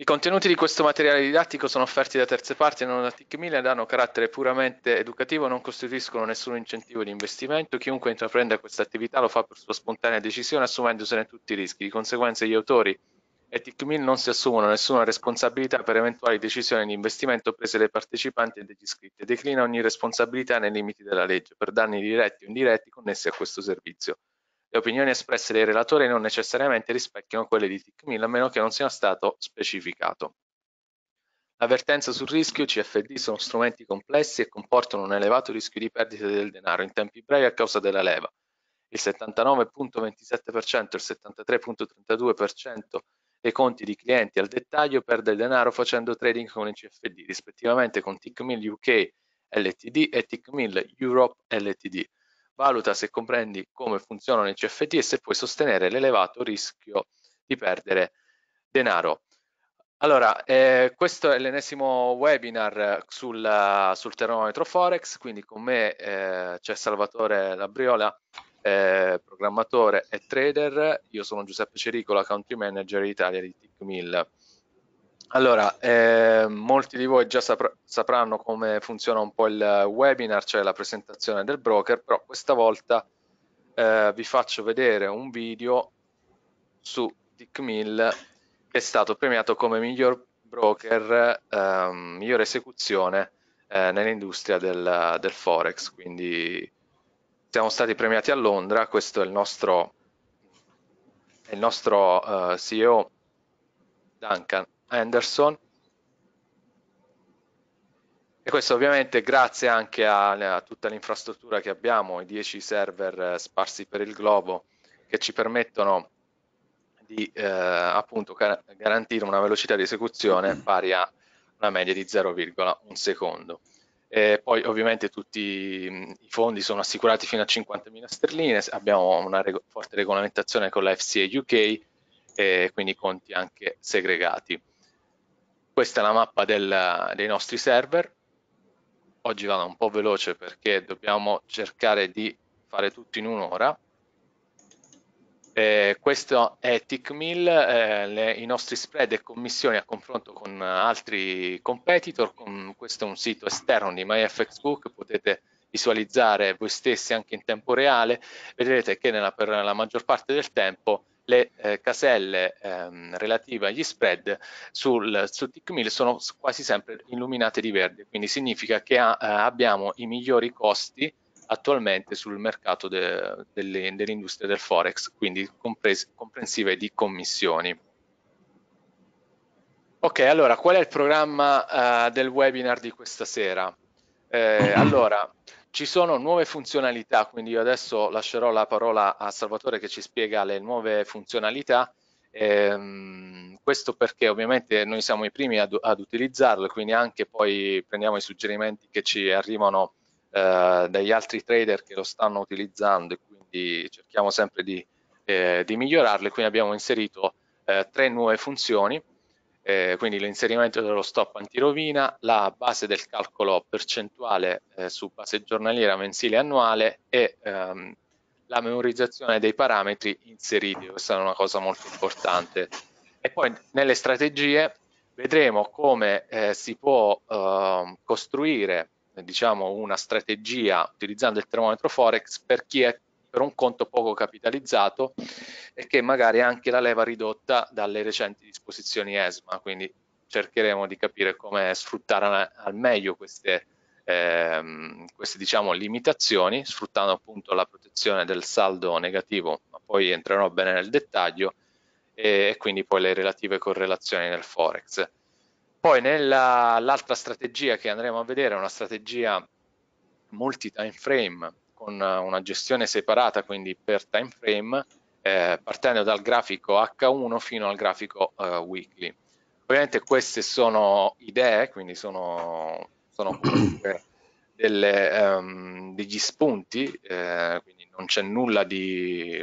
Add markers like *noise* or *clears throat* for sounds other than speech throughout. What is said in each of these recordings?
I contenuti di questo materiale didattico sono offerti da terze parti e non da TIC Milan hanno carattere puramente educativo non costituiscono nessun incentivo di investimento. Chiunque intraprenda questa attività lo fa per sua spontanea decisione assumendosene tutti i rischi. Di conseguenza gli autori e TIC Milan non si assumono nessuna responsabilità per eventuali decisioni di investimento prese dai partecipanti e degli iscritti e declina ogni responsabilità nei limiti della legge per danni diretti o indiretti connessi a questo servizio. Le opinioni espresse dai relatori non necessariamente rispecchiano quelle di TICMIL a meno che non sia stato specificato. L'avvertenza sul rischio CFD sono strumenti complessi e comportano un elevato rischio di perdita del denaro in tempi brevi a causa della leva. Il 79.27% e il 73.32% dei conti di clienti al dettaglio perde denaro facendo trading con i CFD, rispettivamente con TICMIL UK LTD e TICMIL Europe LTD. Valuta se comprendi come funzionano i CFT e se puoi sostenere l'elevato rischio di perdere denaro. Allora, eh, questo è l'ennesimo webinar sul, sul, termometro Forex, quindi con me eh, c'è Salvatore Labriola, eh, programmatore e trader, io sono Giuseppe Cericola, country manager Italia di TICMIL. Allora, eh, molti di voi già sapr sapranno come funziona un po' il webinar, cioè la presentazione del broker, però questa volta eh, vi faccio vedere un video su Dick Mill che è stato premiato come miglior broker, ehm, eh, miglior esecuzione nell'industria del, del Forex. Quindi siamo stati premiati a Londra, questo è il nostro, è il nostro eh, CEO Duncan Anderson e questo ovviamente grazie anche a, a tutta l'infrastruttura che abbiamo, i 10 server eh, sparsi per il globo che ci permettono di eh, appunto garantire una velocità di esecuzione pari a una media di 0,1 secondo. E poi ovviamente tutti i fondi sono assicurati fino a 50.000 sterline, abbiamo una reg forte regolamentazione con la FCA UK e quindi conti anche segregati. Questa è la mappa del, dei nostri server. Oggi vado un po' veloce perché dobbiamo cercare di fare tutto in un'ora. Eh, questo è TickMill, eh, le, i nostri spread e commissioni a confronto con altri competitor. Con, questo è un sito esterno di MyFXBook, potete visualizzare voi stessi anche in tempo reale. Vedrete che nella, per la maggior parte del tempo le eh, caselle ehm, relative agli spread sul, su TICMIL sono quasi sempre illuminate di verde, quindi significa che ha, eh, abbiamo i migliori costi attualmente sul mercato de, delle, dell'industria del Forex, quindi compres, comprensive di commissioni. Ok, allora qual è il programma uh, del webinar di questa sera? Eh, *clears throat* allora, ci sono nuove funzionalità, quindi io adesso lascerò la parola a Salvatore che ci spiega le nuove funzionalità. Ehm, questo perché ovviamente noi siamo i primi ad, ad utilizzarlo e quindi anche poi prendiamo i suggerimenti che ci arrivano eh, dagli altri trader che lo stanno utilizzando e quindi cerchiamo sempre di, eh, di migliorarlo e quindi abbiamo inserito eh, tre nuove funzioni eh, quindi l'inserimento dello stop antirovina, la base del calcolo percentuale eh, su base giornaliera, mensile e annuale e ehm, la memorizzazione dei parametri inseriti, questa è una cosa molto importante. E poi nelle strategie vedremo come eh, si può ehm, costruire diciamo, una strategia utilizzando il termometro Forex per chi è per un conto poco capitalizzato e che magari ha anche la leva ridotta dalle recenti disposizioni ESMA, quindi cercheremo di capire come sfruttare al meglio queste, ehm, queste diciamo, limitazioni, sfruttando appunto la protezione del saldo negativo, ma poi entrerò bene nel dettaglio, e, e quindi poi le relative correlazioni nel Forex. Poi nell'altra strategia che andremo a vedere è una strategia multi time frame con eh, una gestione separata, quindi per time frame, eh, partendo dal grafico H1 fino al grafico eh, weekly. Ovviamente queste sono idee, quindi sono, sono *coughs* delle, um, degli spunti, eh, quindi non c'è nulla di,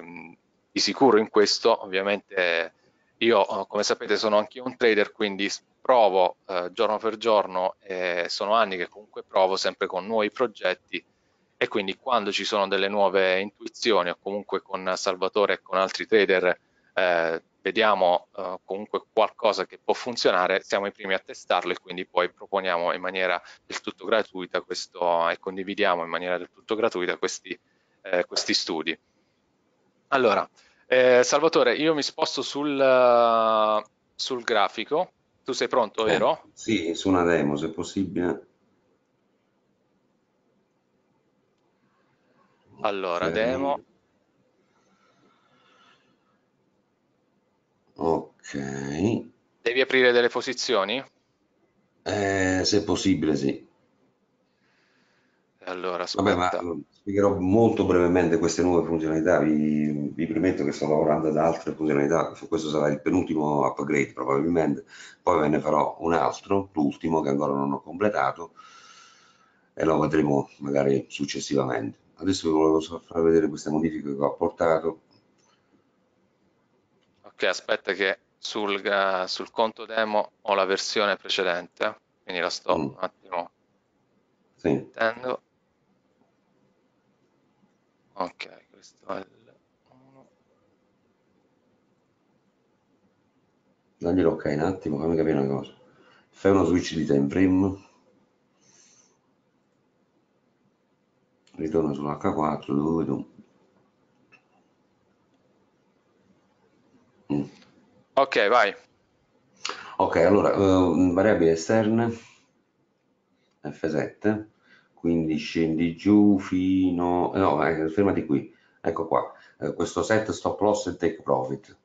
di, sicuro in questo. Ovviamente io, eh, come sapete, sono anche un trader, quindi provo eh, giorno per giorno e sono anni che comunque provo sempre con nuovi progetti e quindi quando ci sono delle nuove intuizioni o comunque con Salvatore e con altri trader eh, vediamo eh, comunque qualcosa che può funzionare, siamo i primi a testarlo e quindi poi proponiamo in maniera del tutto gratuita questo, e condividiamo in maniera del tutto gratuita questi, eh, questi studi. Allora, eh, Salvatore, io mi sposto sul, sul grafico, tu sei pronto, eh, vero? sì, su una demo, se possibile. Allora, okay. Ehm, demo. Ok. Devi aprire delle posizioni? Eh, se possibile, sì. Allora, aspetta. Vabbè, ma mm, spiegherò molto brevemente queste nuove funzionalità. Vi, vi, premetto che sto lavorando ad altre funzionalità. Questo sarà il penultimo upgrade, probabilmente. Poi ve ne farò un altro, l'ultimo, che ancora non ho completato, e lo vedremo magari successivamente adesso vi volevo solo far vedere queste modifiche che ho apportato ok aspetta che sul, sul conto demo ho la versione precedente quindi la sto mm. un attimo sì. mettendo ok questo è il daglielo ok un attimo fammi capire una cosa fai uno switch di time frame ritorno sull'H4 dove vedo mm. ok vai ok allora eh, variabili esterne F7 quindi scendi giù fino eh, no eh, fermati qui ecco qua eh, questo set stop loss e take profit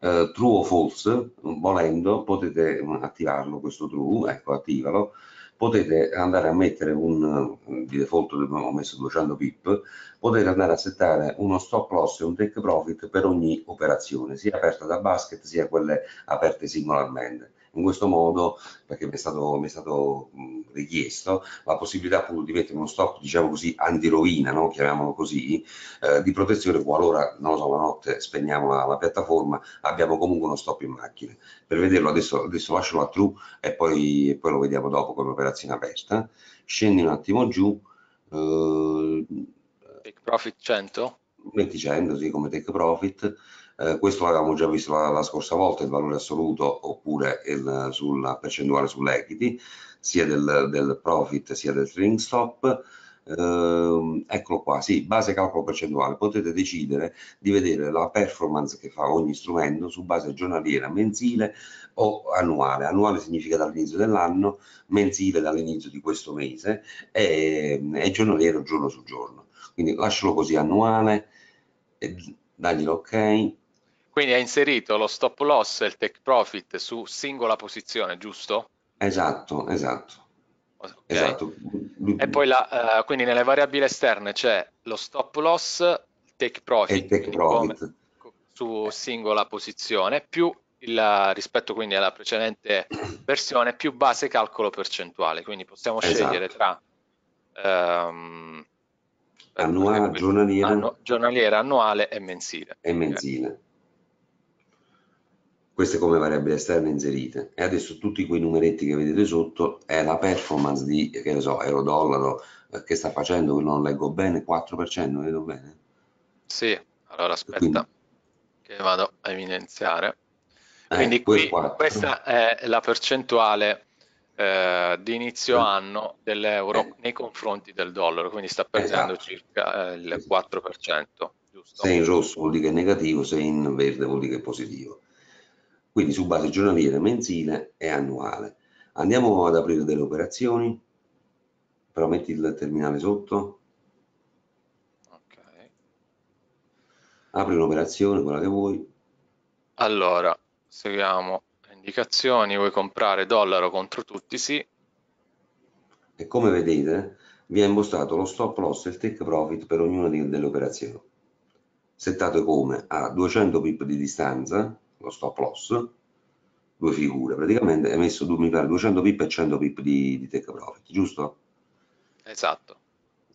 eh, true o false volendo potete mm, attivarlo questo true ecco attivalo potete andare a mettere un eh, di default abbiamo messo 200 pip potete andare a settare uno stop loss e un take profit per ogni operazione sia aperta da basket sia quelle aperte singolarmente in questo modo, perché mi è stato, mi è stato mh, richiesto, la possibilità appunto di mettere uno stock, diciamo così, antirovina, no? chiamiamolo così, eh, di protezione qualora, non lo so, la notte spegniamo la, la, piattaforma, abbiamo comunque uno stop in macchina. Per vederlo adesso, adesso lascio la true e poi, e poi lo vediamo dopo come operazione aperta. Scendi un attimo giù. Eh, Take Profit 100? 20 100, sì, come Take Profit eh, questo l'avevamo già visto la, la, scorsa volta, il valore assoluto oppure il, sulla percentuale sull'equity, sia del, del, profit sia del trading stop. Eh, eccolo qua, sì, base calcolo percentuale. Potete decidere di vedere la performance che fa ogni strumento su base giornaliera, mensile o annuale. Annuale significa dall'inizio dell'anno, mensile dall'inizio di questo mese e, e giornaliero giorno su giorno. Quindi lascialo così annuale, e daglielo ok quindi ha inserito lo stop loss e il take profit su singola posizione, giusto? Esatto, esatto. Okay. esatto. E poi la, uh, quindi nelle variabili esterne c'è lo stop loss, il take profit, il take profit. Come, su singola posizione, più il, rispetto quindi alla precedente versione, più base calcolo percentuale. Quindi possiamo esatto. scegliere tra... Um, annuale, eh, giornaliera. Annu- giornaliera, annuale e mensile. E mensile queste come variabili esterne inserite e adesso tutti quei numeretti che vedete sotto è la performance di che ne so euro dollaro eh, che sta facendo che non leggo bene 4% vedo bene sì allora aspetta quindi, che vado a evidenziare eh, quindi qui, questa è la percentuale eh, di inizio eh. anno dell'euro eh. nei confronti del dollaro quindi sta perdendo esatto. circa eh, il 4% esatto. giusto? se in rosso vuol dire che è negativo se in verde vuol dire che è positivo quindi su base giornaliera, mensile e annuale. Andiamo ad aprire delle operazioni, però metti il terminale sotto. Ok. Apri un'operazione, quella che vuoi. Allora, seguiamo le indicazioni, vuoi comprare dollaro contro tutti, sì. E come vedete, vi è impostato lo stop loss e il take profit per ognuna delle operazioni. Settate come? A 200 pip di distanza, lo stop loss, due figure, praticamente hai messo 200 pip e 100 pip di, di take profit, giusto? Esatto.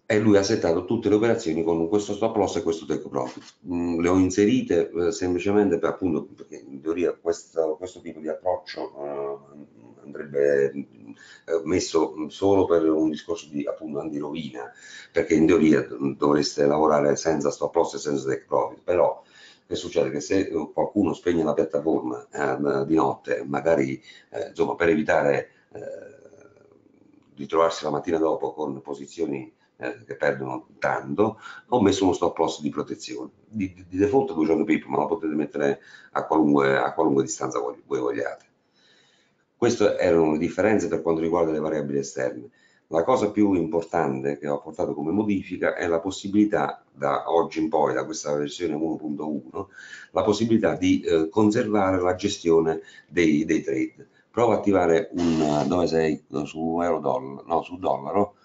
E lui ha settato tutte le operazioni con questo stop loss e questo take profit. Mm, le ho inserite eh, semplicemente per appunto, perché in teoria questo, questo tipo di approccio eh, andrebbe eh, messo solo per un discorso di appunto antirovina, perché in teoria mm, dovreste lavorare senza stop loss e senza take profit, però succede? Che se eh, qualcuno spegne la piattaforma eh, di notte, magari eh, insomma, per evitare eh, di trovarsi la mattina dopo con posizioni eh, che perdono tanto, ho messo uno stop loss di protezione. Di, di, di default 200 pip, ma lo potete mettere a qualunque, a qualunque distanza voi, voi vogliate. Queste erano le differenze per quanto riguarda le variabili esterne. La cosa più importante che ho portato come modifica è la possibilità da oggi in poi, da questa versione 1.1, la possibilità di eh, conservare la gestione dei, dei, trade. Provo a attivare un... Eh, dove sei? Su euro dollaro? No, su dollaro.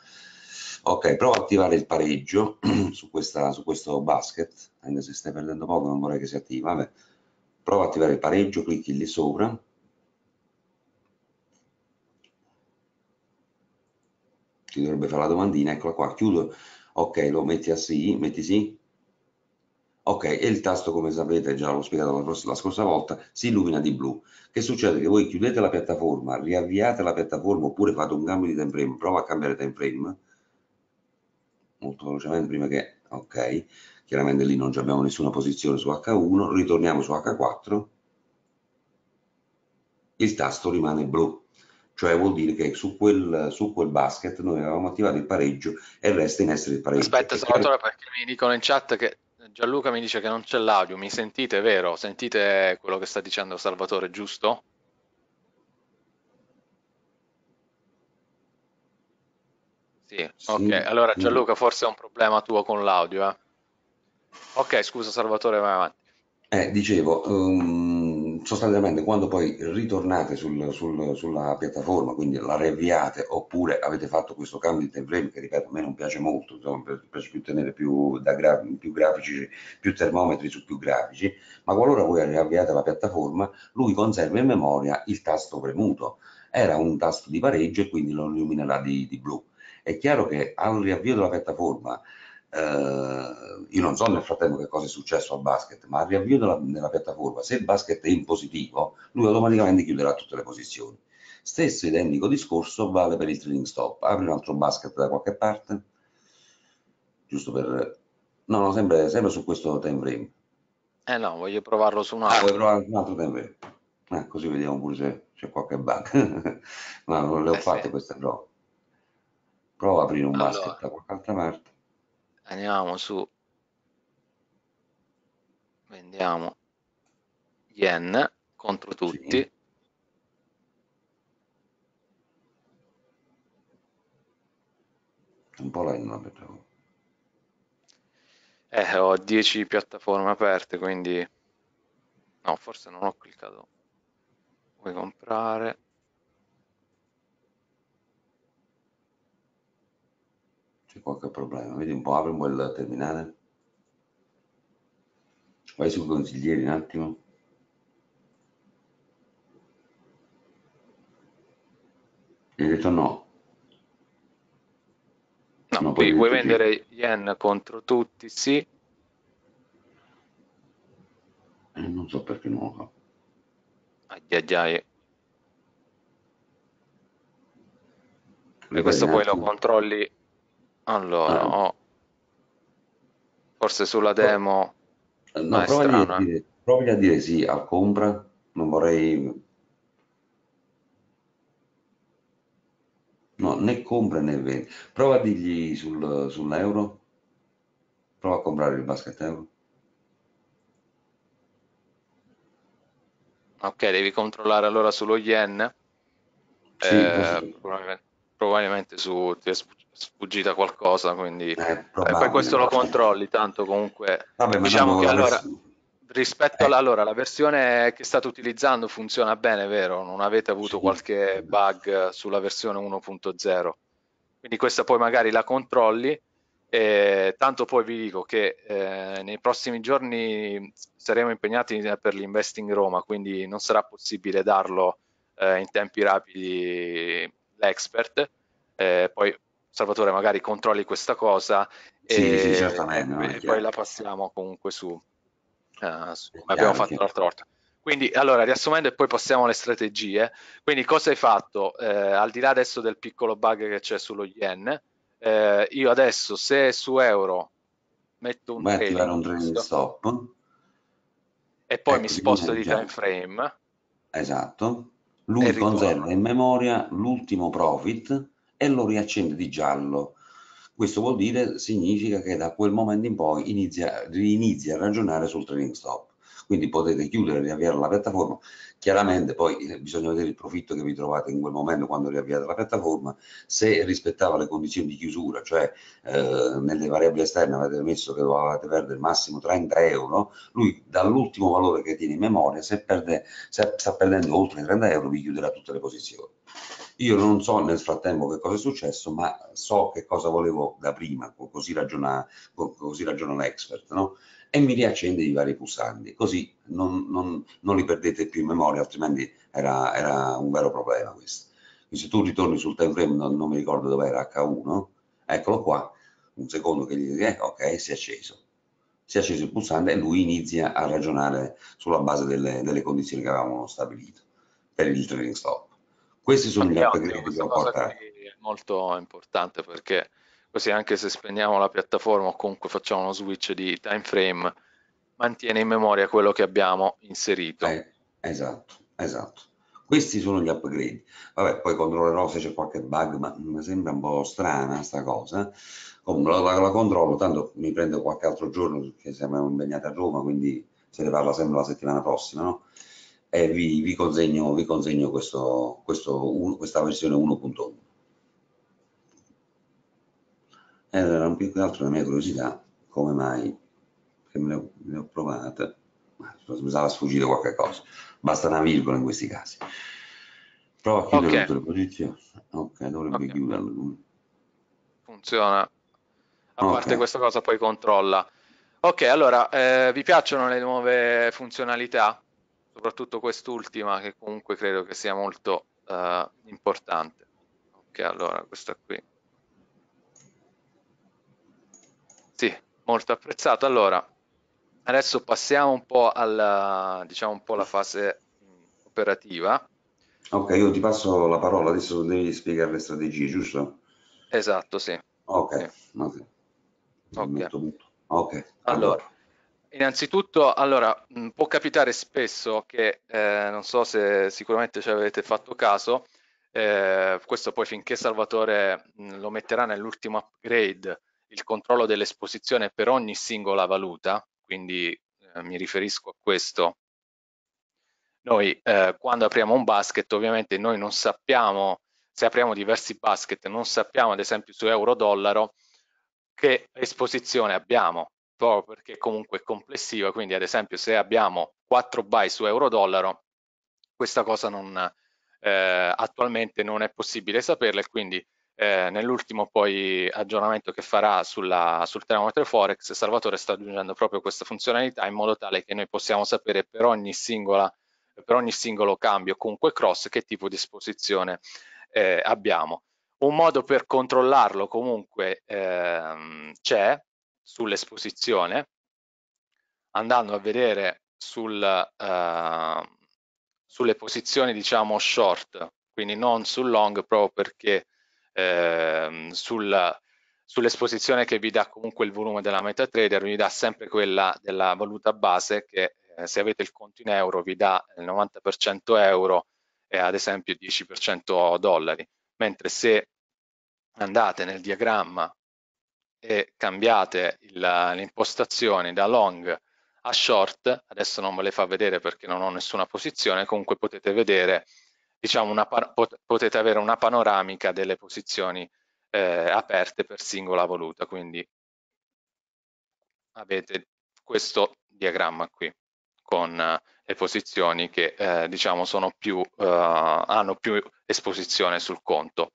Ok, provo ad attivare il pareggio *clears throat* su, questa, su questo basket, anche eh, se stai perdendo poco non vorrei che si attiva. Vabbè. Provo a attivare il pareggio, clicchi lì sopra. Ti dovrebbe fare la domandina, eccola qua, chiudo ok lo metti a sì metti sì ok e il tasto come sapete già l'ho spiegato la, prossima, la scorsa volta si illumina di blu che succede che voi chiudete la piattaforma riavviate la piattaforma oppure fate un cambio di time frame prova a cambiare time frame molto velocemente prima che ok chiaramente lì non abbiamo nessuna posizione su H1 ritorniamo su H4 il tasto rimane blu cioè vuol dire che su quel, su quel basket noi avevamo attivato il pareggio e resta in essere il pareggio. Aspetta Salvatore perché... perché mi dicono in chat che Gianluca mi dice che non c'è l'audio, mi sentite vero? Sentite quello che sta dicendo Salvatore, giusto? Sì, sì. ok, allora mm. Gianluca forse è un problema tuo con l'audio. Eh? Ok, scusa Salvatore, vai avanti. Eh, dicevo, um sostanzialmente quando poi ritornate sul, sul, sulla piattaforma, quindi la riavviate oppure avete fatto questo cambio di timeframe che ripeto a me non piace molto, insomma, piace più tenere più, gra più, grafici, più termometri su più grafici, ma qualora voi riavviate la piattaforma lui conserva in memoria il tasto premuto, era un tasto di pareggio e quindi lo illuminerà di, di blu. È chiaro che al riavvio della piattaforma eh, io non so nel frattempo che cosa è successo al basket, ma al riavvio della, nella piattaforma, se il basket è in positivo, lui automaticamente chiuderà tutte le posizioni. Stesso identico discorso vale per il trading stop. Apri un altro basket da qualche parte, giusto per... No, no, sempre, sempre su questo time frame. Eh no, voglio provarlo su un altro. Ah, vuoi provare su un altro time frame? Eh, così vediamo pure se c'è qualche bug. ma *laughs* non le ho eh fatte sì. queste prove. Prova a aprire un allora. basket da qualche altra parte. Andiamo su, vendiamo yen contro tutti. Sì. Un po' lento, pensavo. Eh, ho 10 piattaforme aperte, quindi... No, forse non ho cliccato. Vuoi comprare? c'è qualche problema. Vedi un po', apriamo il terminale. Vai sui consiglieri un attimo. Mi hai detto no. No, no puoi, puoi vendere sì. yen contro tutti, sì. Eh, non so perché non lo so. Aiaiai. E questo poi lo controlli allora, ah. ho... forse sulla demo... Eh, no, provi, strano, a dire, eh? provi, a dire, sì al compra, non vorrei... No, né compra né vende. Prova a dirgli sul, sull'euro. Prova a comprare il basket euro. Ok, devi controllare allora sullo yen. Sì, eh, probabilmente, probabilmente su, sfuggita qualcosa, quindi eh, eh, probabile, e poi questo lo controlli, tanto comunque Vabbè, diciamo che allora rispetto eh. alla allora, la versione che state utilizzando funziona bene, vero? Non avete avuto sì. qualche bug sulla versione 1.0. Quindi questa poi magari la controlli e tanto poi vi dico che eh, nei prossimi giorni saremo impegnati per l'Investing Roma, quindi non sarà possibile darlo eh, in tempi rapidi l'expert. Eh, poi Salvatore magari controlli questa cosa sì, e, sì, certamente, e poi la passiamo comunque su, uh, su come abbiamo fatto l'altra volta. Quindi, allora, riassumendo e poi passiamo alle strategie. Quindi, cosa hai fatto? Eh, al di là adesso del piccolo bug che c'è sullo yen, eh, io adesso se su euro metto un Beh, trading, trading stop, stop e poi ecco, mi sposto di time frame. Esatto. L'unico conserva in memoria l'ultimo profit e lo riaccende di giallo. Questo vuol dire, significa che da quel momento in poi inizia, rinizia a ragionare sul training stop. Quindi potete chiudere, e riavviare la piattaforma. Chiaramente poi eh, bisogna vedere il profitto che vi trovate in quel momento quando riavviate la piattaforma, se rispettava le condizioni di chiusura, cioè eh, nelle variabili esterne avete messo che dovevate perdere il massimo 30 euro, lui dall'ultimo valore che tiene in memoria, se, perde, se sta perdendo oltre 30 euro, vi chiuderà tutte le posizioni. Io non so nel frattempo che cosa è successo, ma so che cosa volevo da prima, così ragiona, così ragiona l'expert, no? E mi riaccende i vari pulsanti, così non, non, non, li perdete più in memoria, altrimenti era, era un vero problema questo. Quindi se tu ritorni sul time frame, non, non mi ricordo dove era, H1, eccolo qua, un secondo che gli dici, eh, ok, si è acceso si è acceso il pulsante e lui inizia a ragionare sulla base delle, delle condizioni che avevamo stabilito per il trading stop. Questi sono gli upgrade che dobbiamo portare. È molto importante perché così anche se spegniamo la piattaforma o comunque facciamo uno switch di time frame, mantiene in memoria quello che abbiamo inserito. Eh, esatto, esatto. Questi sono gli upgrade. Vabbè, poi controllerò se c'è qualche bug, ma mi sembra un po' strana sta cosa. Comunque la, la, la, controllo, tanto mi prendo qualche altro giorno perché siamo impegnati a Roma, quindi se ne parla sempre la settimana prossima, no? e vi, vi, consegno, vi consegno questo, questo, un, questa versione 1.1. Era eh, un più che altro la mia curiosità, come mai, perché me le, ho, provate, mi sarà sfuggito qualche cosa, basta una virgola in questi casi. Prova a chiudere okay. tutte le posizioni, ok, dovrebbe okay. chiuderlo. Funziona, a okay. parte questa cosa poi controlla. Ok, allora, eh, vi piacciono le nuove funzionalità? soprattutto quest'ultima che comunque credo che sia molto uh, importante. Ok, allora questa qui. Sì, molto apprezzato. Allora, adesso passiamo un po' alla, diciamo un po' la fase operativa. Ok, io ti passo la parola, adesso devi spiegare le strategie, giusto? Esatto, sì. Ok, sì. ok. okay. Molto, molto. okay. allora. allora. Innanzitutto, allora, mh, mm, può capitare spesso che, eh, non so se sicuramente ci avete fatto caso, eh, questo poi finché Salvatore mh, mm, lo metterà nell'ultimo upgrade, il controllo dell'esposizione per ogni singola valuta, quindi eh, mi riferisco a questo. Noi eh, quando apriamo un basket ovviamente noi non sappiamo, se apriamo diversi basket, non sappiamo ad esempio su euro-dollaro che esposizione abbiamo, proprio perché comunque è complessiva, quindi ad esempio se abbiamo 4 buy su euro-dollaro, questa cosa non, eh, attualmente non è possibile saperla e quindi eh, nell'ultimo poi aggiornamento che farà sulla, sul termometro Forex, Salvatore sta aggiungendo proprio questa funzionalità in modo tale che noi possiamo sapere per ogni, singola, per ogni singolo cambio, comunque cross, che tipo di esposizione eh, abbiamo. Un modo per controllarlo comunque ehm, c'è, sull'esposizione, andando a vedere sul, eh, sulle posizioni diciamo short, quindi non sul long proprio perché eh, sul, sull'esposizione che vi dà comunque il volume della MetaTrader vi dà sempre quella della valuta base che eh, se avete il conto in euro vi dà il 90% euro e ad esempio 10% dollari, mentre se andate nel diagramma e cambiate le impostazioni da long a short, adesso non ve le fa vedere perché non ho nessuna posizione, comunque potete vedere, diciamo, una, potete avere una panoramica delle posizioni eh, aperte per singola voluta, quindi avete questo diagramma qui con le posizioni che eh, diciamo sono più, eh, hanno più esposizione sul conto.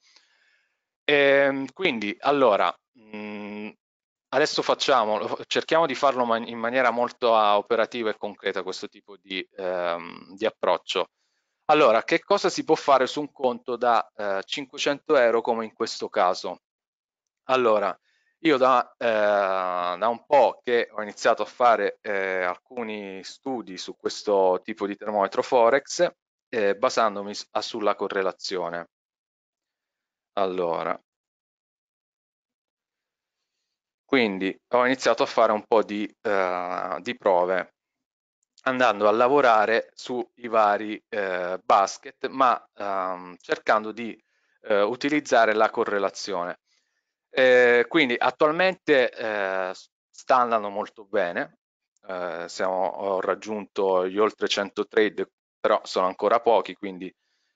E, ehm, quindi allora mh, mm, adesso facciamo, cerchiamo di farlo man in maniera molto ah, operativa e concreta questo tipo di, ehm, di, approccio. Allora, che cosa si può fare su un conto da eh, 500 euro come in questo caso? Allora, io da, eh, da, un po' che ho iniziato a fare eh, alcuni studi su questo tipo di termometro Forex eh, basandomi ah, sulla correlazione. Allora, quindi ho iniziato a fare un po' di, uh, di prove andando a lavorare sui vari uh, basket, ma um, cercando di uh, utilizzare la correlazione. Eh, quindi attualmente eh, sta andando molto bene, eh, siamo, ho raggiunto gli oltre 100 trade, però sono ancora pochi, quindi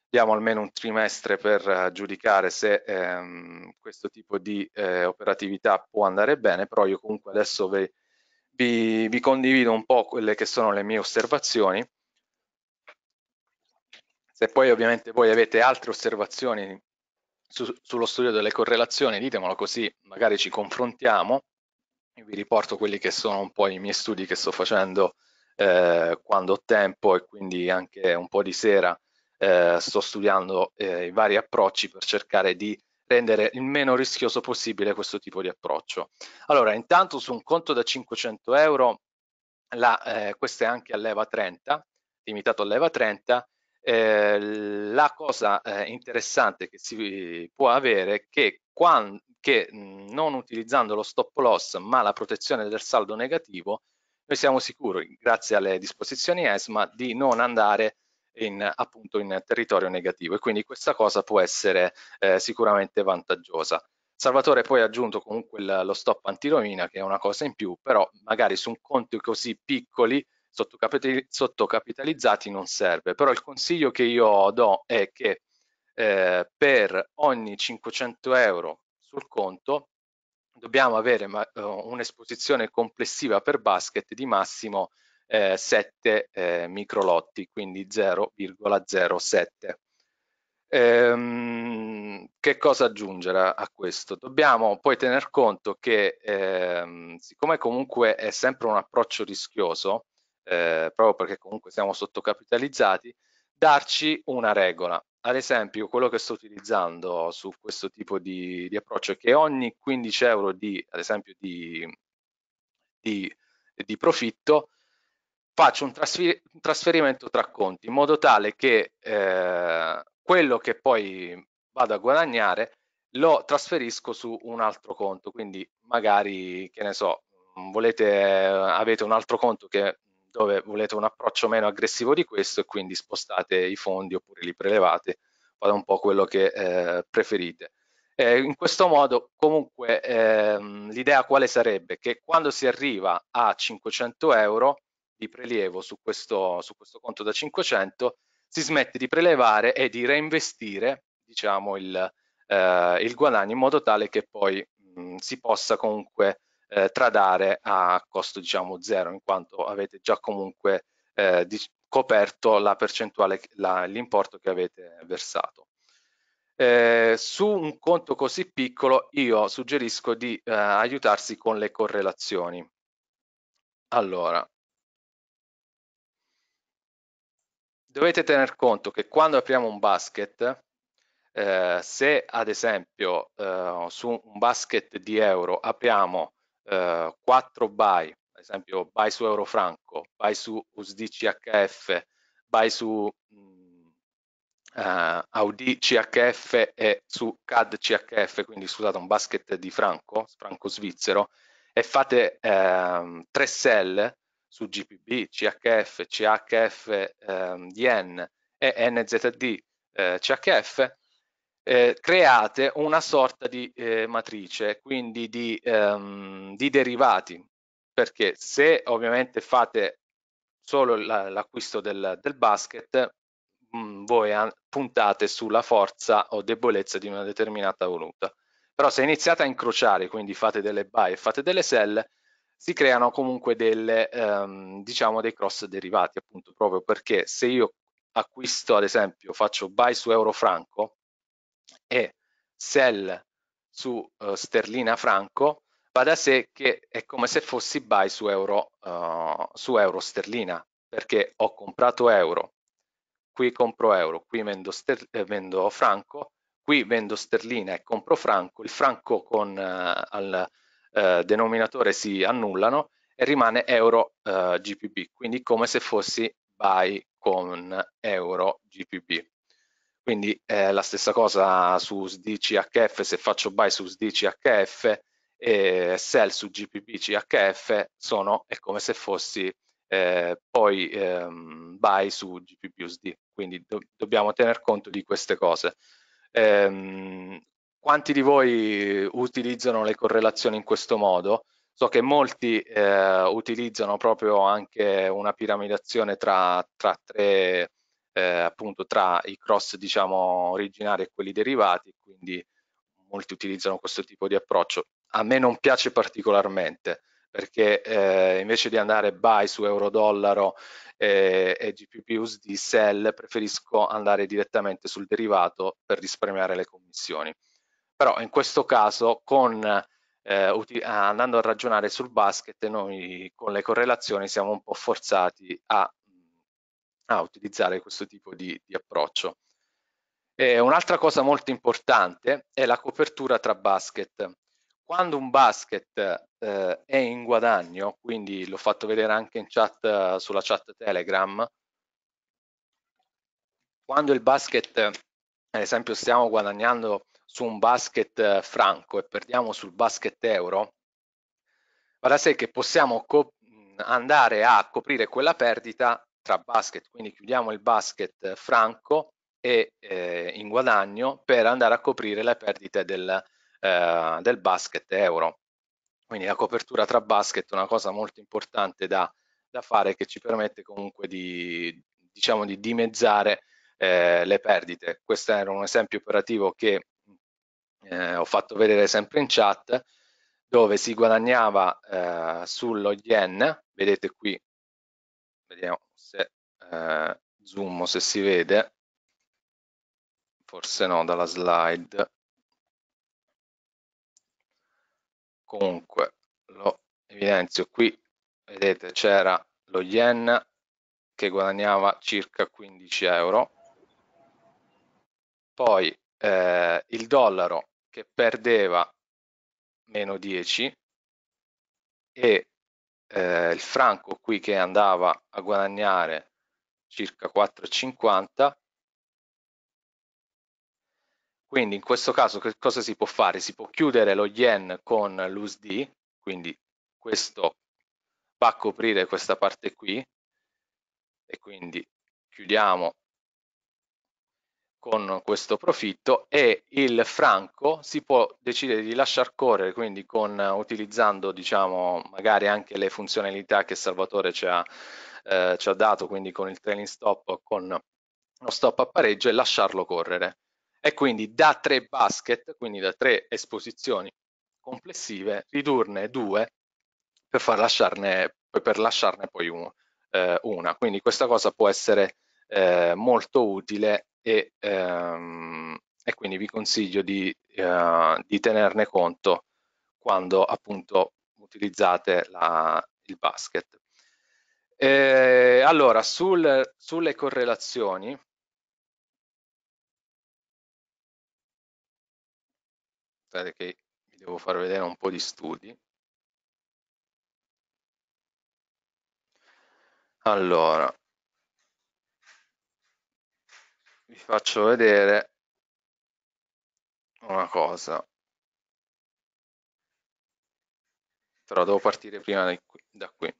diamo almeno un trimestre per eh, giudicare se ehm, questo tipo di eh, operatività può andare bene, però io comunque adesso vi, vi, vi condivido un po' quelle che sono le mie osservazioni. Se poi ovviamente voi avete altre osservazioni su, sullo studio delle correlazioni, ditemelo così magari ci confrontiamo. Io vi riporto quelli che sono un po' i miei studi che sto facendo eh, quando ho tempo e quindi anche un po' di sera eh, sto studiando eh, i vari approcci per cercare di rendere il meno rischioso possibile questo tipo di approccio. Allora, intanto su un conto da 500 euro, la, eh, questo è anche a leva 30, limitato a leva 30, eh, la cosa eh, interessante che si eh, può avere è che, quando, che non utilizzando lo stop loss ma la protezione del saldo negativo, noi siamo sicuri, grazie alle disposizioni ESMA, di non andare a in, appunto in territorio negativo e quindi questa cosa può essere eh, sicuramente vantaggiosa. Salvatore poi ha aggiunto comunque il, lo stop antiromina che è una cosa in più, però magari su un conto così piccoli sottocapitalizzati non serve, però il consiglio che io do è che eh, per ogni 500 euro sul conto dobbiamo avere ma, uh, un'esposizione complessiva per basket di massimo eh, 7 eh, microlotti, quindi 0,07. Ehm, che cosa aggiungere a questo? Dobbiamo poi tener conto che ehm, siccome comunque è sempre un approccio rischioso, eh, proprio perché comunque siamo sottocapitalizzati, darci una regola. Ad esempio, quello che sto utilizzando su questo tipo di, di approccio è che ogni 15 euro di, ad esempio, di, di, di profitto faccio un, trasfer- un trasferimento tra conti in modo tale che eh, quello che poi vado a guadagnare lo trasferisco su un altro conto, quindi magari, che ne so, volete, avete un altro conto che, dove volete un approccio meno aggressivo di questo e quindi spostate i fondi oppure li prelevate, fate un po' quello che eh, preferite. Eh, in questo modo comunque ehm, l'idea quale sarebbe? Che quando si arriva a 500 euro di prelievo su questo, su questo conto da 500, si smette di prelevare e di reinvestire diciamo, il, eh, il guadagno in modo tale che poi mh, mm, si possa comunque eh, tradare a costo diciamo zero in quanto avete già comunque eh, coperto la percentuale, l'importo che avete versato. Eh, su un conto così piccolo io suggerisco di eh, aiutarsi con le correlazioni. Allora, dovete tener conto che quando apriamo un basket, eh, se ad esempio eh, su un basket di euro apriamo eh, 4 buy, ad esempio buy su euro franco, buy su usdchf buy su mh, mm, eh, Audi CHF e su CAD CHF, quindi scusate un basket di franco, franco svizzero, e fate 3 ehm, sell, su GPB, CHF, CHF ehm, DN e NZD eh, CHF, eh, create una sorta di eh, matrice, quindi di, ehm, di, derivati, perché se ovviamente fate solo l'acquisto la, del, del, basket, mh, mm, voi puntate sulla forza o debolezza di una determinata voluta. Però se iniziate a incrociare, quindi fate delle buy e fate delle sell, si creano comunque delle, ehm, diciamo dei cross derivati, appunto, proprio perché se io acquisto, ad esempio, faccio buy su euro franco e sell su eh, sterlina franco, va da sé che è come se fossi buy su euro, eh, su euro sterlina, perché ho comprato euro, qui compro euro, qui vendo, eh, vendo franco, qui vendo sterlina e compro franco, il franco con, eh, al, eh, denominatore si annullano e rimane euro eh, GPB, quindi come se fossi buy con euro GPB. Quindi eh, la stessa cosa su SDCHF, se faccio buy su SDCHF e sell su GPB CHF sono, è come se fossi eh, poi ehm, buy su GPB USD. Quindi do dobbiamo tener conto di queste cose. Ehm, quanti di voi eh, utilizzano le correlazioni in questo modo? So che molti eh, utilizzano proprio anche una piramidazione tra, tra tre, eh, appunto tra i cross diciamo originari e quelli derivati, quindi molti utilizzano questo tipo di approccio. A me non piace particolarmente perché eh, invece di andare buy su euro-dollaro e, e GPP USD sell preferisco andare direttamente sul derivato per risparmiare le commissioni però in questo caso con, eh, ah, andando a ragionare sul basket noi con le correlazioni siamo un po' forzati a, a utilizzare questo tipo di, di approccio. Un'altra cosa molto importante è la copertura tra basket. Quando un basket eh, è in guadagno, quindi l'ho fatto vedere anche in chat sulla chat Telegram, quando il basket, ad esempio, stiamo guadagnando su un basket eh, franco e perdiamo sul basket euro, va da sé che possiamo andare a coprire quella perdita tra basket, quindi chiudiamo il basket eh, franco e eh, in guadagno per andare a coprire le perdite del, eh, del basket euro. Quindi la copertura tra basket è una cosa molto importante da, da fare che ci permette comunque di, diciamo, di dimezzare eh, le perdite. Questo era un esempio operativo che eh, ho fatto vedere sempre in chat, dove si guadagnava eh, sullo yen, vedete qui, vediamo se eh, zoom se si vede, forse no dalla slide, comunque lo evidenzio qui, vedete c'era lo yen che guadagnava circa 15 euro, poi eh, il dollaro che perdeva meno 10 e eh, il franco qui che andava a guadagnare circa 4,50 quindi in questo caso che cosa si può fare? Si può chiudere lo yen con l'USD, quindi questo va a coprire questa parte qui e quindi chiudiamo con questo profitto e il franco si può decidere di lasciar correre quindi con, utilizzando diciamo magari anche le funzionalità che Salvatore ci ha, eh, ci ha dato quindi con il trailing stop con lo stop a pareggio e lasciarlo correre e quindi da tre basket quindi da tre esposizioni complessive ridurne due per, far lasciarne, per lasciarne poi uno, eh, una quindi questa cosa può essere eh, molto utile e, ehm, e quindi vi consiglio di, eh, di, tenerne conto quando appunto utilizzate la, il basket. E, eh, allora, sul, sulle correlazioni, aspettate che vi devo far vedere un po' di studi. Allora, vi faccio vedere una cosa però devo partire prima qui, da qui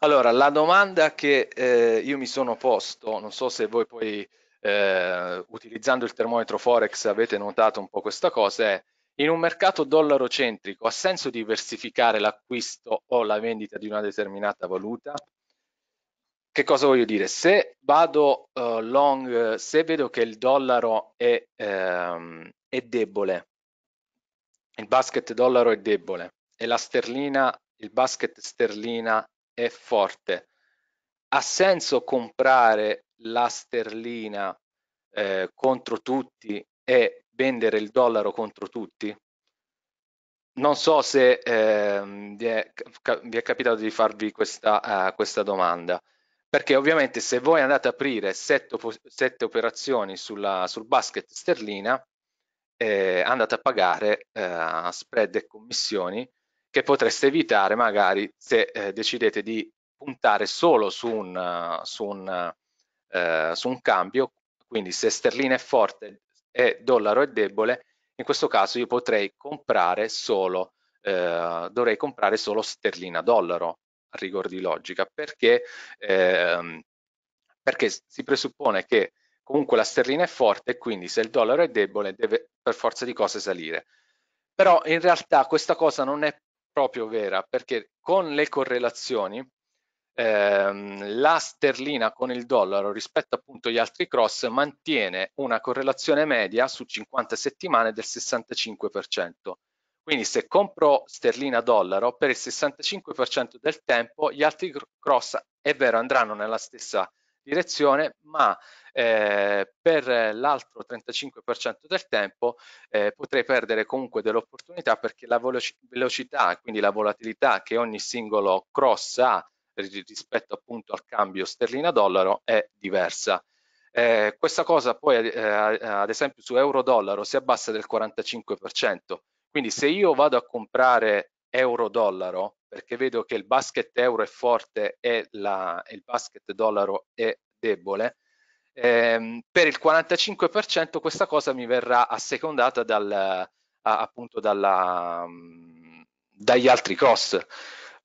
allora la domanda che eh, io mi sono posto non so se voi poi eh, utilizzando il termometro forex avete notato un po' questa cosa è in un mercato dollaro centrico ha senso diversificare l'acquisto o la vendita di una determinata valuta? che cosa voglio dire? Se vado uh, long, se vedo che il dollaro è, ehm, è, debole, il basket dollaro è debole e la sterlina, il basket sterlina è forte, ha senso comprare la sterlina eh, contro tutti e vendere il dollaro contro tutti? Non so se eh, vi, è, vi, è, capitato di farvi questa, uh, questa domanda perché ovviamente se voi andate ad aprire sette, sette operazioni sulla, sul basket sterlina, eh, andate a pagare eh, spread e commissioni che potreste evitare magari se eh, decidete di puntare solo su un, su, un, eh, su un, cambio, quindi se sterlina è forte e dollaro è debole, in questo caso io potrei comprare solo, eh, dovrei comprare solo sterlina dollaro, rigor di logica, perché, ehm, perché si presuppone che comunque la sterlina è forte e quindi se il dollaro è debole deve per forza di cose salire. Però in realtà questa cosa non è proprio vera perché con le correlazioni ehm, la sterlina con il dollaro rispetto appunto agli altri cross mantiene una correlazione media su 50 settimane del 65%. Quindi se compro sterlina dollaro, per il 65% del tempo gli altri cross è vero andranno nella stessa direzione, ma eh, per l'altro 35% del tempo eh, potrei perdere comunque dell'opportunità perché la velocità, quindi la volatilità che ogni singolo cross ha rispetto appunto al cambio sterlina-dollaro è diversa. Eh, questa cosa poi eh, ad esempio su euro-dollaro si abbassa del 45%, quindi se io vado a comprare euro-dollaro, perché vedo che il basket euro è forte e la, il basket dollaro è debole, ehm, per il 45% questa cosa mi verrà assecondata dal, a, appunto dalla, mh, dagli altri cost,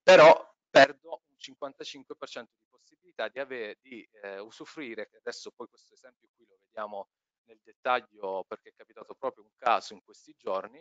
però perdo un 55% di possibilità di, avere, di eh, usufruire, adesso poi questo esempio qui lo vediamo nel dettaglio perché è capitato proprio un caso in questi giorni,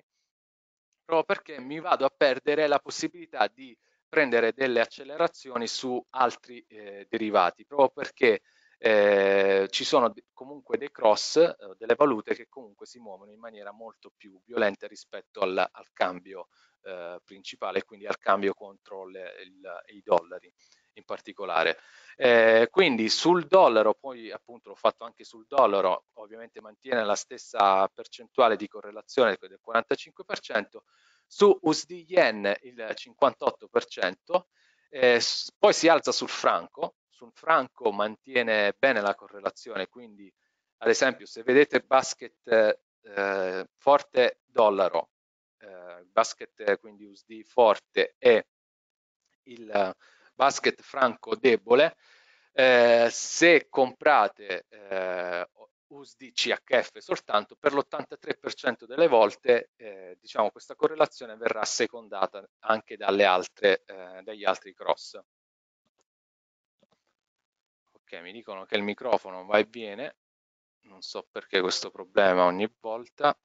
proprio perché mi vado a perdere la possibilità di prendere delle accelerazioni su altri eh, derivati, proprio perché eh, ci sono comunque dei cross, eh, delle valute che comunque si muovono in maniera molto più violenta rispetto al, al cambio eh, principale, quindi al cambio contro le, il, i dollari in particolare. Eh, quindi sul dollaro, poi appunto l'ho fatto anche sul dollaro, ovviamente mantiene la stessa percentuale di correlazione del 45%, su USD Yen il 58%, eh, poi si alza sul franco, sul franco mantiene bene la correlazione, quindi ad esempio se vedete basket eh, forte dollaro, eh, basket quindi USD forte e il basket franco debole, eh, se comprate eh, USD CHF soltanto, per l'83% delle volte eh, diciamo, questa correlazione verrà secondata anche altre, eh, dagli altri cross. Ok, mi dicono che il microfono va e viene, non so perché questo problema ogni volta.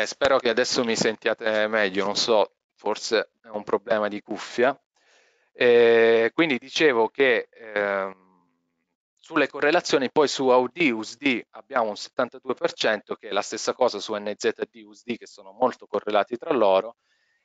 Eh, spero che adesso mi sentiate meglio, non so, forse è un problema di cuffia. Eh, quindi dicevo che eh, sulle correlazioni poi su AUD USD abbiamo un 72% che è la stessa cosa su NZD USD che sono molto correlati tra loro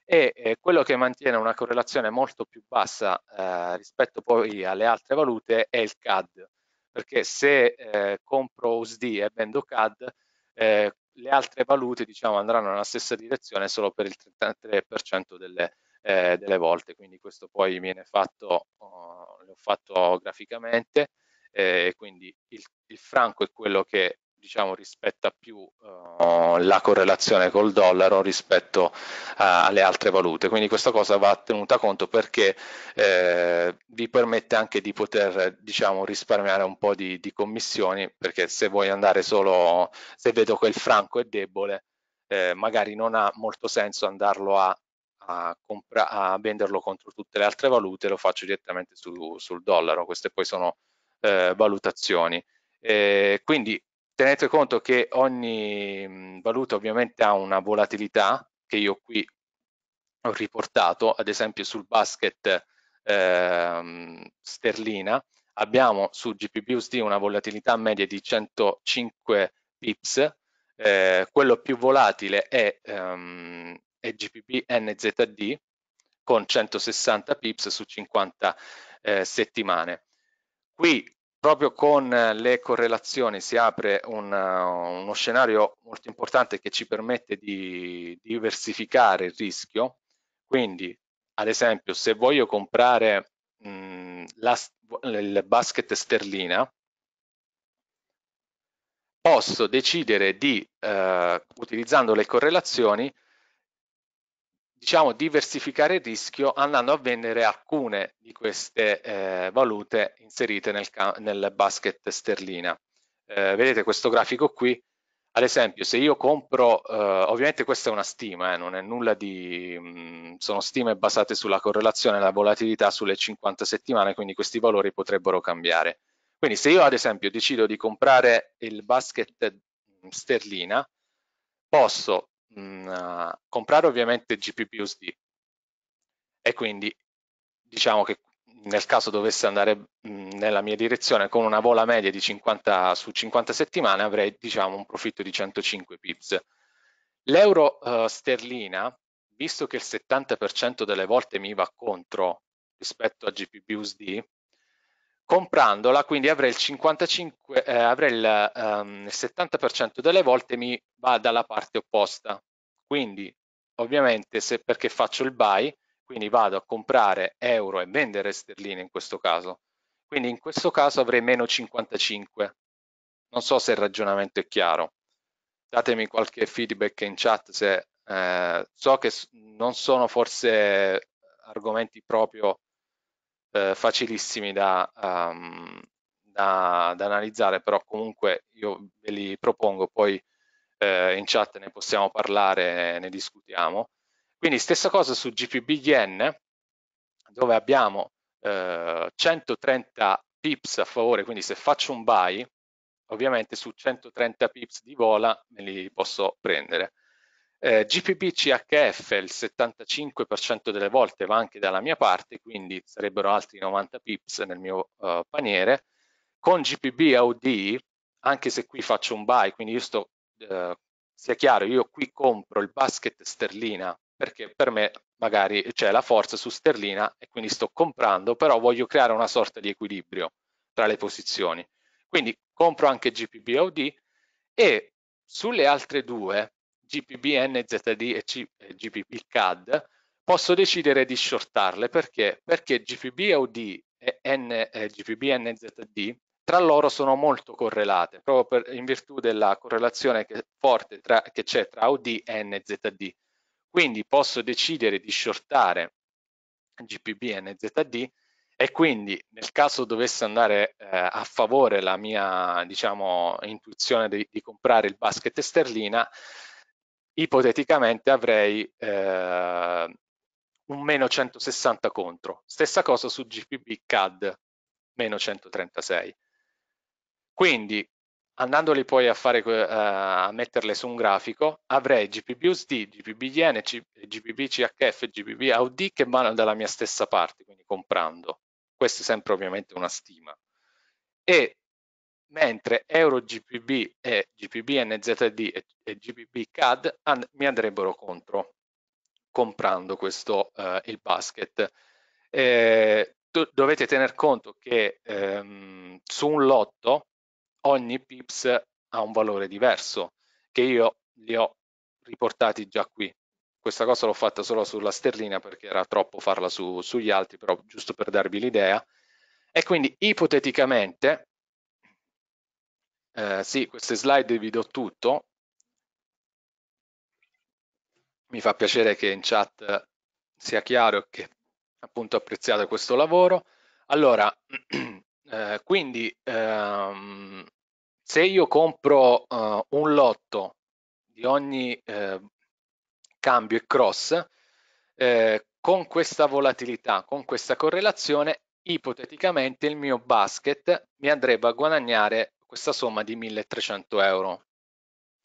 e eh, quello che mantiene una correlazione molto più bassa eh, rispetto poi alle altre valute è il CAD perché se eh, compro USD e vendo CAD eh, le altre valute diciamo, andranno nella stessa direzione solo per il 33% delle, eh, delle, volte, quindi questo poi viene fatto, uh, l'ho fatto graficamente, eh, quindi il, il, franco è quello che diciamo, rispetta più uh, la correlazione col dollaro rispetto uh, alle altre valute. Quindi questa cosa va tenuta conto perché eh, vi permette anche di poter diciamo, risparmiare un po' di, di, commissioni, perché se vuoi andare solo, se vedo che il franco è debole, eh, magari non ha molto senso andarlo a, a, a, venderlo contro tutte le altre valute, lo faccio direttamente su, sul dollaro. Queste poi sono eh, valutazioni. Eh, quindi tenete conto che ogni mm, valuta ovviamente ha una volatilità che io qui ho riportato, ad esempio sul basket eh, sterlina abbiamo su GPBUSD una volatilità media di 105 pips, eh, quello più volatile è, ehm, è GPB con 160 pips su 50 eh, settimane. Qui proprio con eh, le correlazioni si apre un, eh, uno scenario molto importante che ci permette di diversificare il rischio. Quindi, ad esempio, se voglio comprare mh, mm, la, il basket sterlina, posso decidere di, eh, utilizzando le correlazioni, diciamo, diversificare il rischio andando a vendere alcune di queste eh, valute inserite nel, nel basket sterlina. Eh, vedete questo grafico qui, ad esempio se io compro, eh, ovviamente questa è una stima, eh, non è nulla di, mh, mm, sono stime basate sulla correlazione la volatilità sulle 50 settimane, quindi questi valori potrebbero cambiare. Quindi se io ad esempio decido di comprare il basket mm, sterlina, posso mh, comprare ovviamente GPBUSD e quindi diciamo che nel caso dovesse andare mh, nella mia direzione con una vola media di 50 su 50 settimane avrei diciamo un profitto di 105 pips. L'euro eh, sterlina, visto che il 70% delle volte mi va contro rispetto a GPBUSD, comprandola quindi avrei il, 55, eh, avrei il, ehm, il 70% delle volte mi va dalla parte opposta, quindi ovviamente se perché faccio il buy, quindi vado a comprare euro e vendere sterline in questo caso. Quindi in questo caso avrei meno 55. Non so se il ragionamento è chiaro. Datemi qualche feedback in chat se eh, so che non sono forse argomenti proprio eh, facilissimi da, um, da, da, analizzare, però comunque io ve li propongo, poi eh, in chat ne possiamo parlare, ne discutiamo. Quindi stessa cosa su GPBDN, dove abbiamo eh, 130 pips a favore, quindi se faccio un buy, ovviamente su 130 pips di vola me li posso prendere. Eh, GPB CHF il 75% delle volte va anche dalla mia parte, quindi sarebbero altri 90 pips nel mio eh, paniere. Con GPB AUD, anche se qui faccio un buy, quindi io sto Ehm, sia chiaro, io qui compro il basket sterlina perché per me magari c'è la forza su sterlina e quindi sto comprando, però voglio creare una sorta di equilibrio tra le posizioni. Quindi compro anche GPBOD e sulle altre due, GPBNZD e, C- e GPBCAD, posso decidere di shortarle perché? Perché GPBOD e, N- e eh, GPBNZD tra loro sono molto correlate, proprio per, in virtù della correlazione che, forte tra, che c'è tra OD e NZD. Quindi posso decidere di shortare GPB e NZD e quindi nel caso dovesse andare eh, a favore la mia diciamo, intuizione di, di, comprare il basket sterlina, ipoteticamente avrei eh, un meno 160 contro. Stessa cosa su GPB CAD, meno 136. Quindi andandoli poi a, fare, eh, a metterle su un grafico, avrei GPBUSD, GPBDN, GPBCHF, GPBAUD che vanno dalla mia stessa parte, quindi comprando. Questo è sempre ovviamente una stima. E mentre EuroGPB e GPBNZD e GPBCAD mi andrebbero contro, comprando questo, uh, il basket. Eh, dovete tener conto che ehm, su un lotto ogni pips ha un valore diverso che io li ho riportati già qui. Questa cosa l'ho fatta solo sulla sterlina perché era troppo farla su, sugli altri, però giusto per darvi l'idea. E quindi ipoteticamente, eh, sì, queste slide vi do tutto. Mi fa piacere che in chat sia chiaro che appunto apprezziate questo lavoro. Allora, *clears throat* Eh, quindi ehm, se io compro eh, un lotto di ogni eh, cambio e cross, eh, con questa volatilità, con questa correlazione, ipoteticamente il mio basket mi andrebbe a guadagnare questa somma di 1300 euro.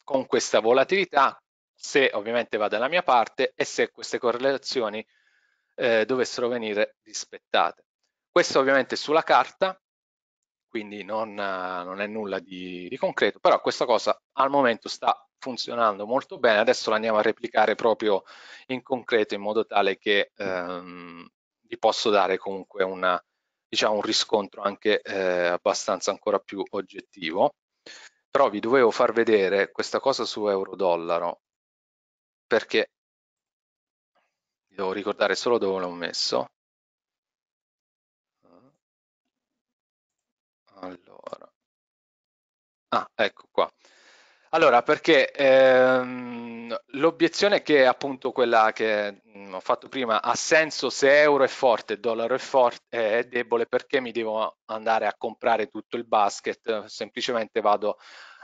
Con questa volatilità, se ovviamente va dalla mia parte e se queste correlazioni eh, dovessero venire rispettate. Questo ovviamente sulla carta, quindi non, eh, non è nulla di, di, concreto, però questa cosa al momento sta funzionando molto bene, adesso la andiamo a replicare proprio in concreto in modo tale che ehm, vi posso dare comunque una, diciamo, un riscontro anche eh, abbastanza ancora più oggettivo, però vi dovevo far vedere questa cosa su euro-dollaro perché devo ricordare solo dove l'ho messo Allora, ah, ecco qua. Allora, perché ehm, l'obiezione è che appunto quella che mh, mm, ho fatto prima ha senso se euro è forte, dollaro è, forte, è debole, perché mi devo andare a comprare tutto il basket, semplicemente vado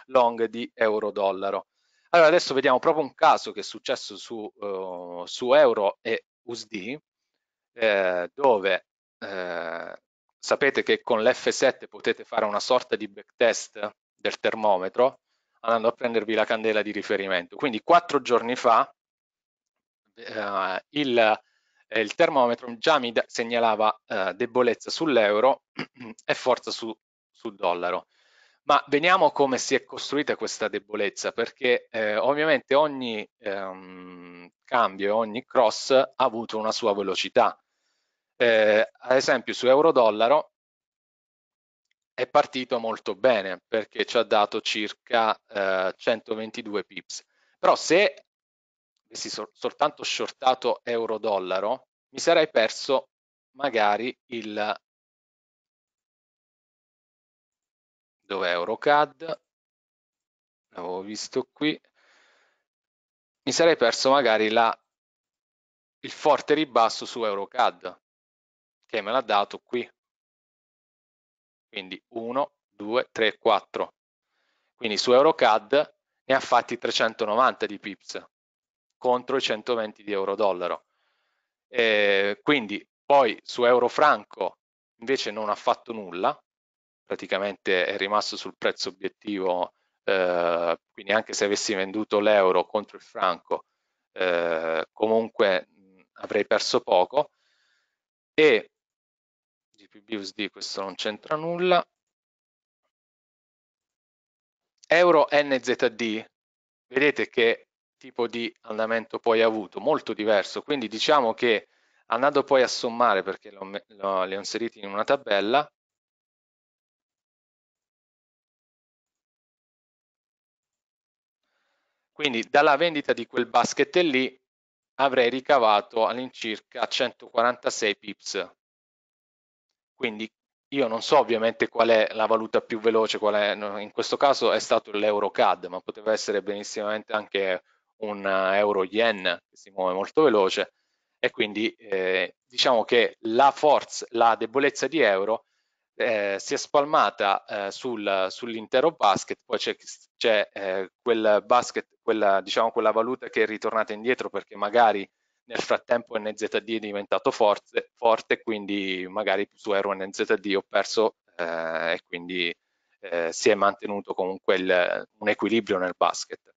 long di euro-dollaro. Allora adesso vediamo proprio un caso che è successo su, uh, su euro e USD, eh, dove eh, sapete che con l'F7 potete fare una sorta di backtest del termometro andando a prendervi la candela di riferimento. Quindi quattro giorni fa eh, il, eh, il, termometro già mi segnalava eh, debolezza sull'euro *clears throat* e forza su, sul dollaro. Ma veniamo come si è costruita questa debolezza, perché eh, ovviamente ogni ehm, cambio, ogni cross ha avuto una sua velocità eh, ad esempio su euro-dollaro è partito molto bene perché ci ha dato circa eh, 122 pips. Però se avessi sol soltanto shortato euro-dollaro, mi sarei perso magari il dove EuroCAD, l'avevo visto qui, mi sarei perso magari la, il forte ribasso su EuroCAD, che me l'ha dato qui. Quindi 1, 2, 3, 4. Quindi su EuroCAD ne ha fatti 390 di pips contro i 120 di euro dollaro. Eh, quindi poi su euro franco invece non ha fatto nulla, praticamente è rimasto sul prezzo obiettivo, eh, quindi anche se avessi venduto l'euro contro il franco eh, comunque avrei perso poco e GPBUSD questo non c'entra nulla. Euro NZD, vedete che tipo di andamento poi ha avuto, molto diverso, quindi diciamo che andando poi a sommare perché li ho inseriti in una tabella, quindi dalla vendita di quel basket lì avrei ricavato all'incirca 146 pips quindi io non so ovviamente qual è la valuta più veloce, è, in questo caso è stato l'EuroCAD, ma poteva essere benissimamente anche un eh, euro yen che si muove molto veloce e quindi eh, diciamo che la forza, la debolezza di euro eh, si è spalmata eh, sul, sull'intero basket, poi c'è eh, quel basket, quella, diciamo, quella valuta che è ritornata indietro perché magari nel frattempo NZD è diventato forte, forte quindi magari su Euro NZD ho perso eh, e quindi eh, si è mantenuto comunque il, un equilibrio nel basket.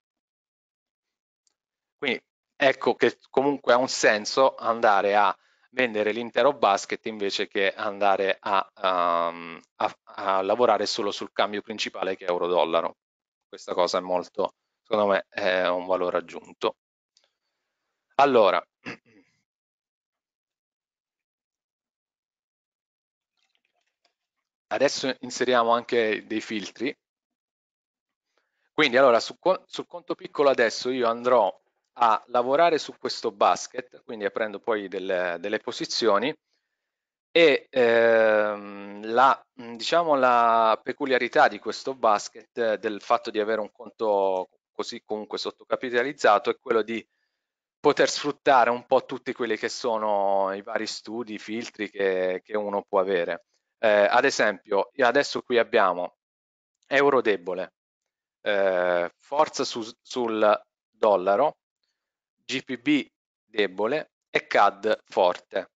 Quindi ecco che comunque ha un senso andare a vendere l'intero basket invece che andare a, um, a, a lavorare solo sul cambio principale che è euro-dollaro. Questa cosa è molto, secondo me, è un valore aggiunto. Allora, adesso inseriamo anche dei filtri. Quindi allora su, sul conto piccolo adesso io andrò a lavorare su questo basket, quindi aprendo poi delle, delle posizioni e ehm, la, diciamo, la peculiarità di questo basket, del fatto di avere un conto così comunque sottocapitalizzato, è quello di poter sfruttare un po' tutti quelli che sono i vari studi, i filtri che, che uno può avere. Eh, ad esempio, adesso qui abbiamo euro debole, eh, forza su, sul dollaro, GPB debole e CAD forte.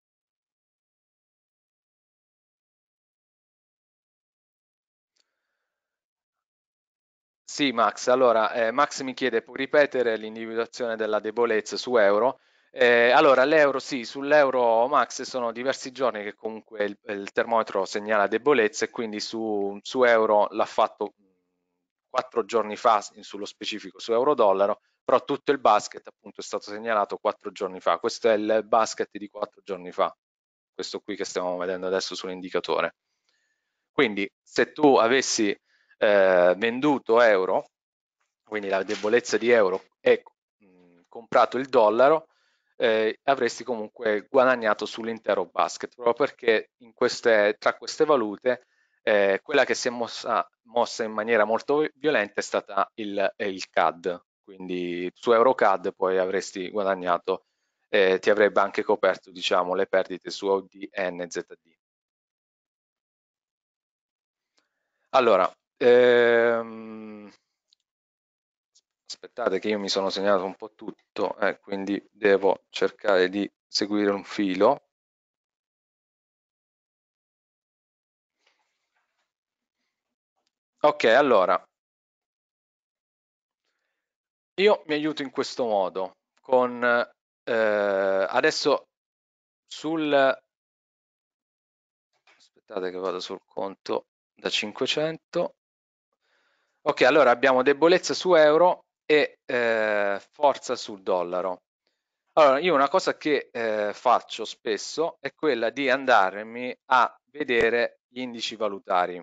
Sì, Max. Allora, eh, Max mi chiede, puoi ripetere l'individuazione della debolezza su euro? Eh, allora, l'euro, sì, sull'euro Max sono diversi giorni che comunque il, il termometro segnala debolezza e quindi su, su euro l'ha fatto mm, quattro giorni fa, sullo specifico su euro-dollaro, però tutto il basket appunto è stato segnalato quattro giorni fa. Questo è il basket di quattro giorni fa, questo qui che stiamo vedendo adesso sull'indicatore. Quindi se tu avessi eh, venduto euro, quindi la debolezza di euro, e mh, comprato il dollaro, eh, avresti comunque guadagnato sull'intero basket, proprio perché queste, tra queste valute eh, quella che si è mossa, mossa, in maniera molto violenta è stata il, eh, il CAD, quindi su EuroCAD poi avresti guadagnato, eh, ti avrebbe anche coperto diciamo, le perdite su ODNZD. Allora, Ehm, aspettate che io mi sono segnato un po' tutto, eh, quindi devo cercare di seguire un filo. Ok, allora, io mi aiuto in questo modo, con eh, adesso sul, aspettate che vado sul conto da 500, Ok, allora abbiamo debolezza su euro e eh, forza sul dollaro. Allora, io una cosa che eh, faccio spesso è quella di andarmi a vedere gli indici valutari.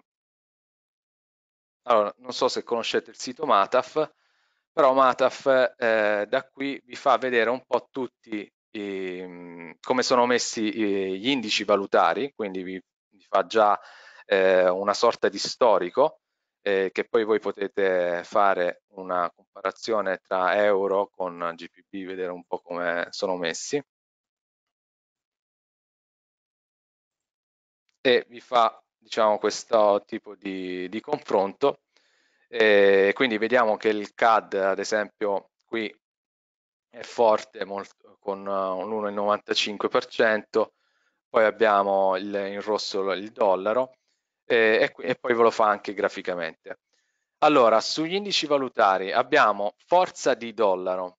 Allora, non so se conoscete il sito Mataf, però Mataf eh, da qui vi fa vedere un po' tutti i, come sono messi eh, gli indici valutari, quindi vi, vi fa già eh, una sorta di storico eh, che poi voi potete fare una comparazione tra euro con GPP, vedere un po' come sono messi. E vi fa diciamo, questo tipo di, di confronto. E quindi vediamo che il CAD, ad esempio, qui è forte molto, con un 1,95%, poi abbiamo il, in rosso il dollaro eh, e, e poi ve lo fa anche graficamente. Allora, sugli indici valutari abbiamo forza di dollaro.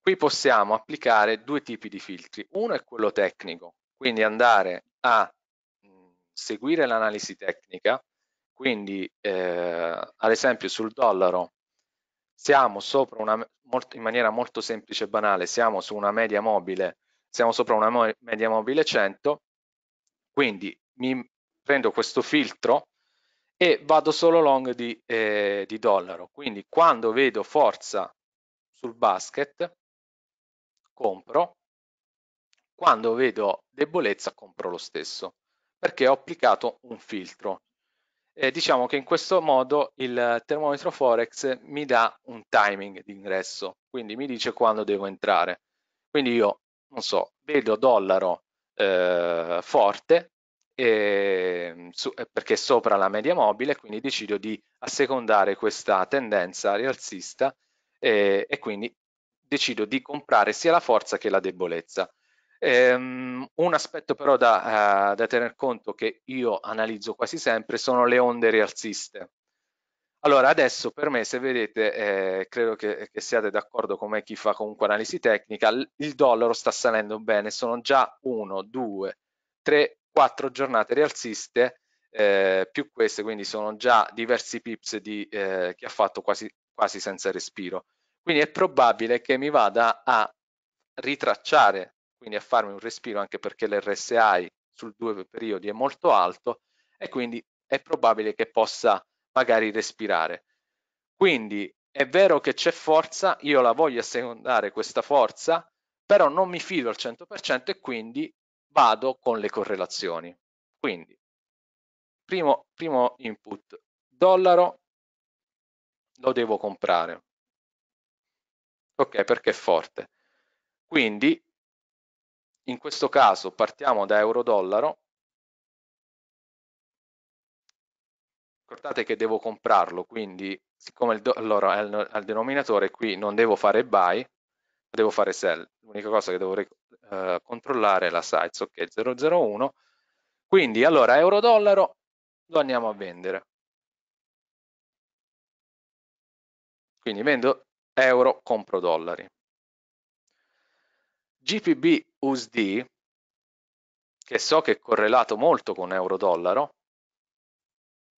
Qui possiamo applicare due tipi di filtri. Uno è quello tecnico, quindi andare a mm, seguire l'analisi tecnica, quindi eh, ad esempio sul dollaro siamo sopra una, molto, in maniera molto semplice e banale, siamo su una media mobile, siamo sopra una mo media mobile 100, quindi mi prendo questo filtro e vado solo long di, eh, di dollaro. Quindi quando vedo forza sul basket, compro, quando vedo debolezza compro lo stesso, perché ho applicato un filtro. E diciamo che in questo modo il termometro Forex mi dà un timing di ingresso, quindi mi dice quando devo entrare. Quindi io, non so, vedo dollaro eh, forte, Ehm, eh, su, perché è sopra la media mobile, quindi decido di assecondare questa tendenza rialzista eh, e quindi decido di comprare sia la forza che la debolezza. Um, un aspetto però da, uh, da, tener conto che io analizzo quasi sempre sono le onde rialziste. Allora adesso per me se vedete, eh, credo che, che siate d'accordo con me chi fa comunque analisi tecnica, il dollaro sta salendo bene, sono già 1, 2, 3, 4 giornate rialziste eh, più queste, quindi sono già diversi pips di, eh, che ha fatto quasi, quasi senza respiro. Quindi è probabile che mi vada a ritracciare, quindi a farmi un respiro anche perché l'RSI sul due periodi è molto alto e quindi è probabile che possa magari respirare. Quindi è vero che c'è forza, io la voglio assecondare questa forza, però non mi fido al 100% e quindi vado con le correlazioni. Quindi, primo, primo input, dollaro, lo devo comprare. Ok, perché è forte. Quindi, in questo caso, partiamo da euro-dollaro. Ricordate che devo comprarlo, quindi siccome il dollaro è al denominatore, qui non devo fare buy, devo fare sell, l'unica cosa che devo eh, controllare è la size, ok 001, quindi allora euro dollaro lo andiamo a vendere. Quindi vendo euro, compro dollari. GPB USD, che so che è correlato molto con euro-dollaro,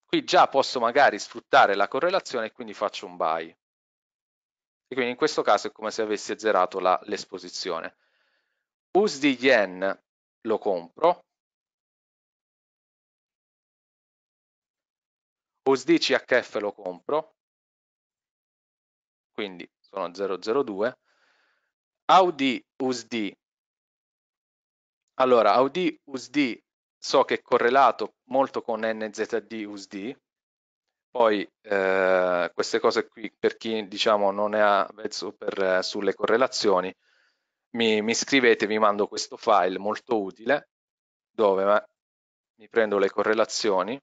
qui già posso magari sfruttare la correlazione e quindi faccio un buy e quindi in questo caso è come se avessi azzerato l'esposizione. USD Yen lo compro, USD CHF lo compro, quindi sono 002, Audi USD, allora Audi USD so che è correlato molto con NZD USD, poi eh, queste cose qui per chi diciamo non è avvezzo per, eh, sulle correlazioni, mi, mi scrivete, vi mando questo file molto utile dove mi prendo le correlazioni,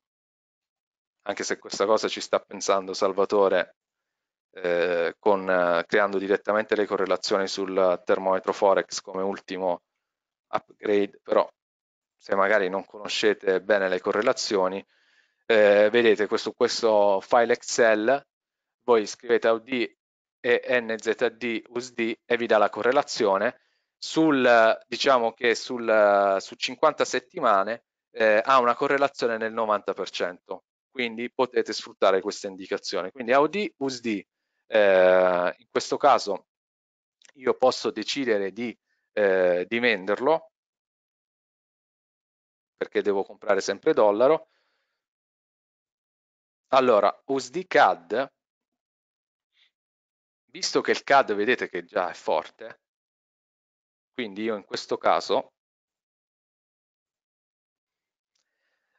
anche se questa cosa ci sta pensando Salvatore eh, con, eh, creando direttamente le correlazioni sul termometro Forex come ultimo upgrade, però se magari non conoscete bene le correlazioni eh, vedete questo, questo file Excel, voi scrivete AUD e NZD USD e vi dà la correlazione. Sul, diciamo che sul, su 50 settimane eh, ha una correlazione nel 90%, quindi potete sfruttare questa indicazione. Quindi AUD USD, eh, in questo caso io posso decidere di, eh, di venderlo perché devo comprare sempre dollaro allora, USD CAD, visto che il CAD vedete che già è forte, quindi io in questo caso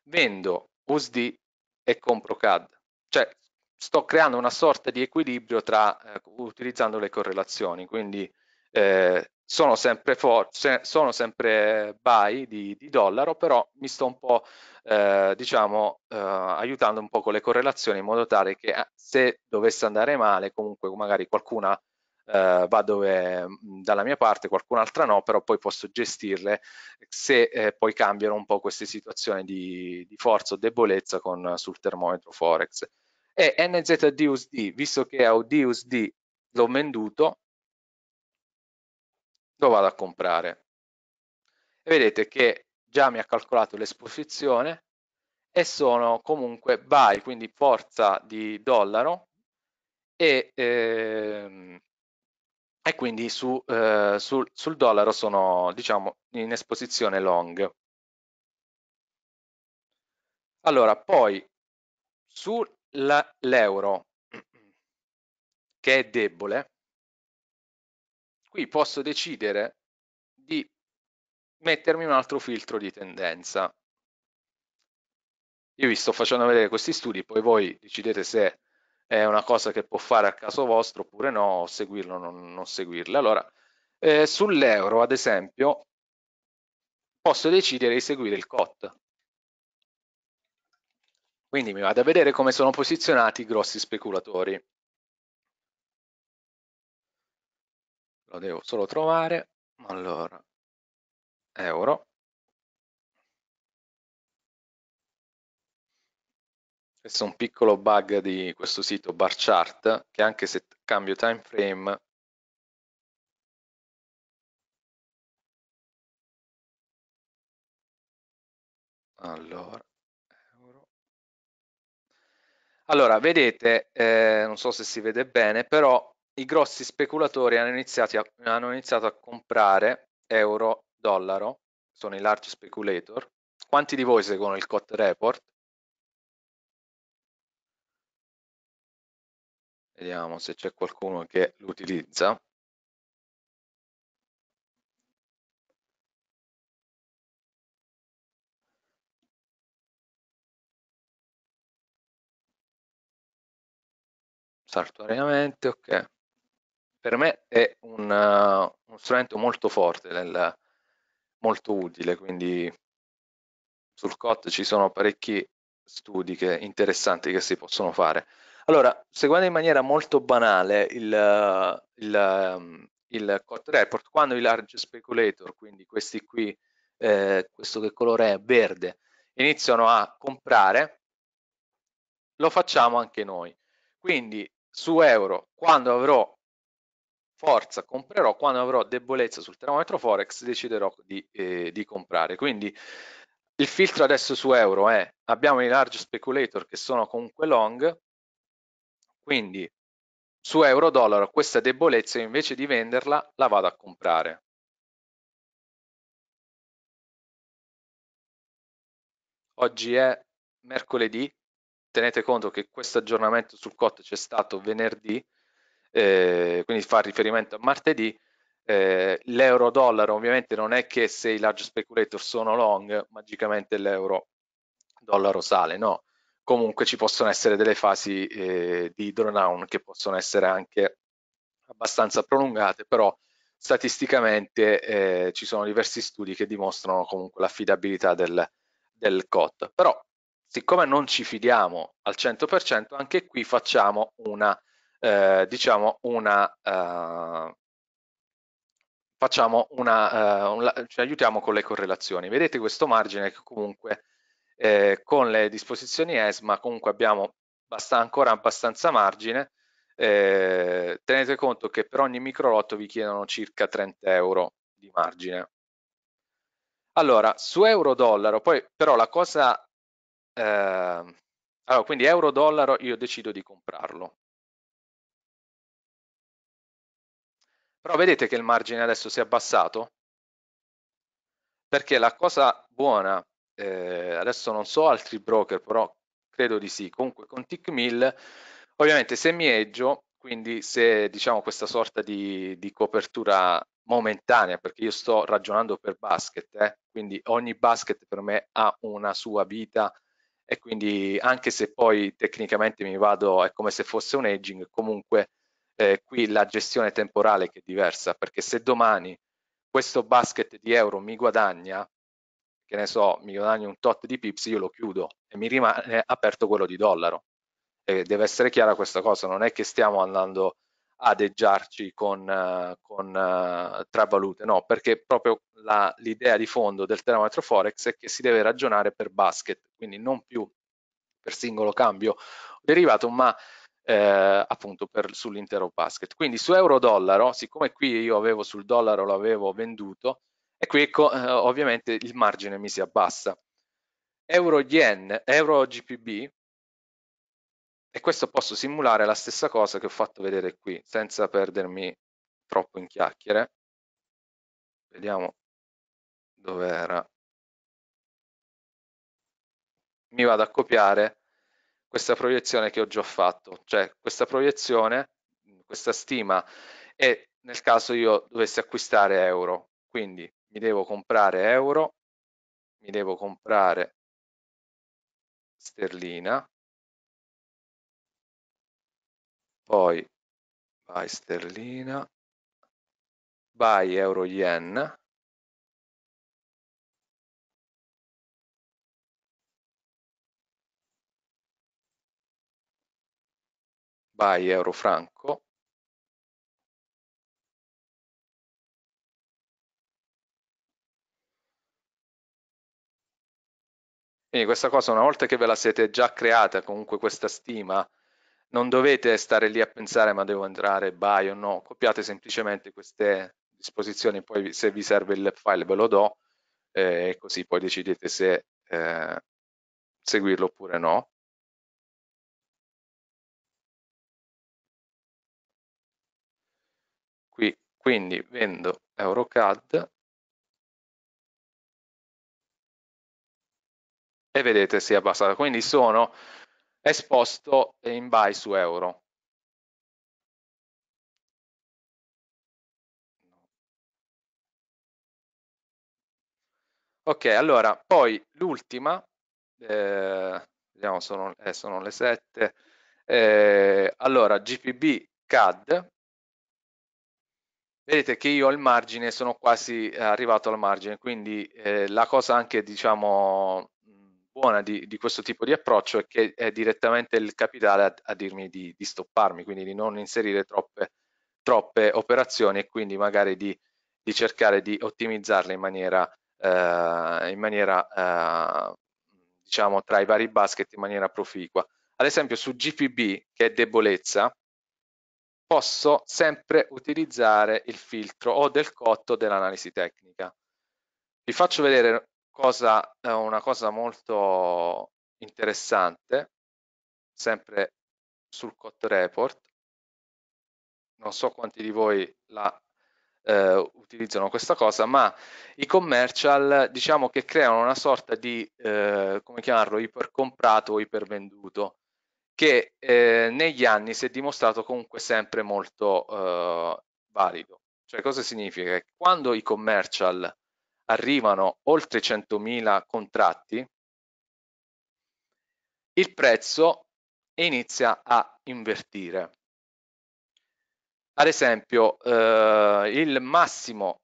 vendo USD e compro CAD, cioè sto creando una sorta di equilibrio tra, eh, utilizzando le correlazioni, quindi eh, sono sempre, for- sono sempre buy di, di, dollaro, però mi sto un po' eh, diciamo eh, aiutando un po' con le correlazioni in modo tale che eh, se dovesse andare male, comunque magari qualcuna eh, va dove, dalla mia parte, qualcun'altra no, però poi posso gestirle se eh, poi cambiano un po' queste situazioni di, di forza o debolezza con, sul termometro Forex. E NZDUSD, visto che a UDUSD l'ho venduto, lo vado a comprare. E vedete che già mi ha calcolato l'esposizione e sono comunque buy, quindi forza di dollaro e, ehm, e quindi su, eh, sul, sul dollaro sono diciamo in esposizione long. Allora, poi sull'euro che è debole, qui posso decidere di mettermi un altro filtro di tendenza. Io vi sto facendo vedere questi studi, poi voi decidete se è una cosa che può fare a caso vostro oppure no, seguirlo o non, non seguirla. Allora, eh, sull'euro, ad esempio, posso decidere di seguire il COT. Quindi mi vado a vedere come sono posizionati i grossi speculatori. lo devo solo trovare allora euro questo è un piccolo bug di questo sito bar chart che anche se cambio time frame allora allora, vedete, eh, non so se si vede bene, però i grossi speculatori hanno, iniziato a, hanno iniziato a comprare euro, dollaro, sono i large speculator. Quanti di voi seguono il COT report? Vediamo se c'è qualcuno che lo utilizza. saltuariamente, ok per me è un, uh, uno strumento molto forte, nel, molto utile, quindi sul COT ci sono parecchi studi che, interessanti che si possono fare. Allora, seguendo in maniera molto banale il, uh, il, um, il COT report, quando i large speculator, quindi questi qui, eh, questo che colore è verde, iniziano a comprare, lo facciamo anche noi. Quindi su euro, quando avrò forza comprerò, quando avrò debolezza sul termometro Forex deciderò di, eh, di comprare. Quindi il filtro adesso su euro è abbiamo i large speculator che sono comunque long, quindi su euro dollaro questa debolezza invece di venderla la vado a comprare. Oggi è mercoledì, tenete conto che questo aggiornamento sul COT c'è stato venerdì, eh, quindi fa riferimento a martedì, eh, l'euro-dollaro ovviamente non è che se i large speculator sono long, magicamente l'euro-dollaro sale, no. Comunque ci possono essere delle fasi eh, di drawdown che possono essere anche abbastanza prolungate, però statisticamente eh, ci sono diversi studi che dimostrano comunque l'affidabilità del, del COT. Però siccome non ci fidiamo al 100%, anche qui facciamo una eh, diciamo una eh, facciamo una, eh, un, ci aiutiamo con le correlazioni vedete questo margine che comunque eh, con le disposizioni ESMA comunque abbiamo basta ancora abbastanza margine eh, tenete conto che per ogni micro lotto vi chiedono circa 30 euro di margine. Allora, su euro-dollaro, poi però la cosa... Eh, allora, quindi euro-dollaro io decido di comprarlo. Però vedete che il margine adesso si è abbassato? Perché la cosa buona, eh, adesso non so altri broker, però credo di sì, comunque con TickMill, ovviamente se mi edgio, quindi se diciamo questa sorta di, di copertura momentanea, perché io sto ragionando per basket, eh? quindi ogni basket per me ha una sua vita e quindi anche se poi tecnicamente mi vado, è come se fosse un aging comunque eh, qui la gestione temporale che è diversa, perché se domani questo basket di euro mi guadagna, che ne so, mi guadagno un tot di pips, io lo chiudo e mi rimane aperto quello di dollaro. E deve essere chiara questa cosa, non è che stiamo andando adeggiarci con, uh, con uh, eh, tra valute, no, perché proprio l'idea di fondo del termometro forex è che si deve ragionare per basket, quindi non più per singolo cambio derivato, ma eh, appunto per, sull'intero basket. Quindi su euro-dollaro, siccome qui io avevo sul dollaro l'avevo venduto, e qui eh, ovviamente il margine mi si abbassa. Euro-yen, euro-GPB, e questo posso simulare la stessa cosa che ho fatto vedere qui, senza perdermi troppo in chiacchiere. Vediamo dove era. Mi vado a copiare questa proiezione che ho già fatto, cioè questa proiezione, questa stima è nel caso io dovessi acquistare euro, quindi mi devo comprare euro, mi devo comprare sterlina, poi buy sterlina, buy euro yen, by euro franco Quindi questa cosa una volta che ve la siete già creata, comunque questa stima, non dovete stare lì a pensare ma devo entrare buy o no, copiate semplicemente queste disposizioni, poi se vi serve il file ve lo do eh, e eh, così poi decidete se eh, seguirlo oppure no. Quindi vendo EuroCAD e vedete si è abbassata. Quindi sono esposto in buy su euro. Ok, allora, poi l'ultima, eh, vediamo sono, eh, sono le 7, eh, allora GPB CAD, Vedete che io al margine sono quasi eh, arrivato al margine, quindi eh, la cosa anche diciamo buona di, di, questo tipo di approccio è che è direttamente il capitale a, a dirmi di, di, stopparmi, quindi di non inserire troppe, troppe operazioni e quindi magari di, di cercare di ottimizzarle in maniera, eh, in maniera eh, diciamo tra i vari basket in maniera proficua. Ad esempio su GPB che è debolezza, posso sempre utilizzare il filtro o del cotto dell'analisi tecnica. Vi faccio vedere cosa, eh, una cosa molto interessante, sempre sul cotto report. Non so quanti di voi la eh, utilizzano questa cosa, ma i commercial diciamo che creano una sorta di, eh, come chiamarlo, ipercomprato o ipervenduto che eh, negli anni si è dimostrato comunque sempre molto eh, valido. Cioè cosa significa? Che quando i commercial arrivano oltre 100.000 contratti, il prezzo inizia a invertire. Ad esempio, eh, il massimo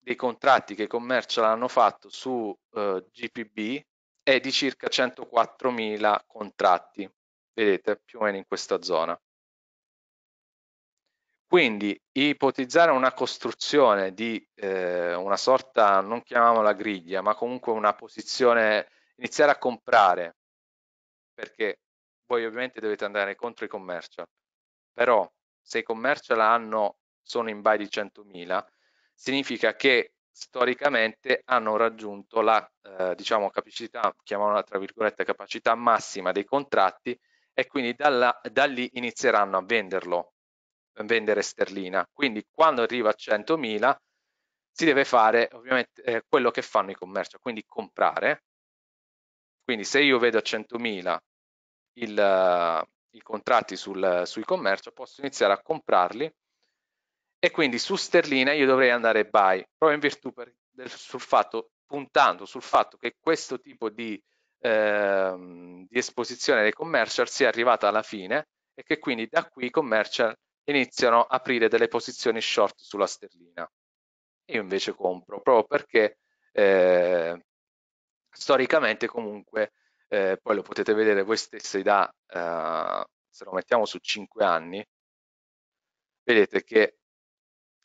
dei contratti che i commercial hanno fatto su eh, GPB è di circa 104.000 contratti vedete più o meno in questa zona. Quindi ipotizzare una costruzione di eh, una sorta, non chiamiamola griglia, ma comunque una posizione, iniziare a comprare, perché voi ovviamente dovete andare contro i commercial, però se i commercial hanno, sono in buy di 100.000, significa che storicamente hanno raggiunto la eh, diciamo capacità, chiamiamola tra virgolette capacità massima dei contratti e quindi dalla, da lì inizieranno a venderlo, a vendere sterlina. Quindi quando arriva a 100.000 si deve fare ovviamente eh, quello che fanno i commerci, quindi comprare. Quindi se io vedo a 100.000 il, i contratti sul, sui commercio, posso iniziare a comprarli e quindi su sterlina io dovrei andare buy, proprio in virtù per, del, sul fatto, puntando sul fatto che questo tipo di Ehm, di esposizione dei commercial sia arrivata alla fine e che quindi da qui i commercial iniziano a aprire delle posizioni short sulla sterlina. Io invece compro proprio perché eh, storicamente comunque, eh, poi lo potete vedere voi stessi da, eh, se lo mettiamo su 5 anni, vedete che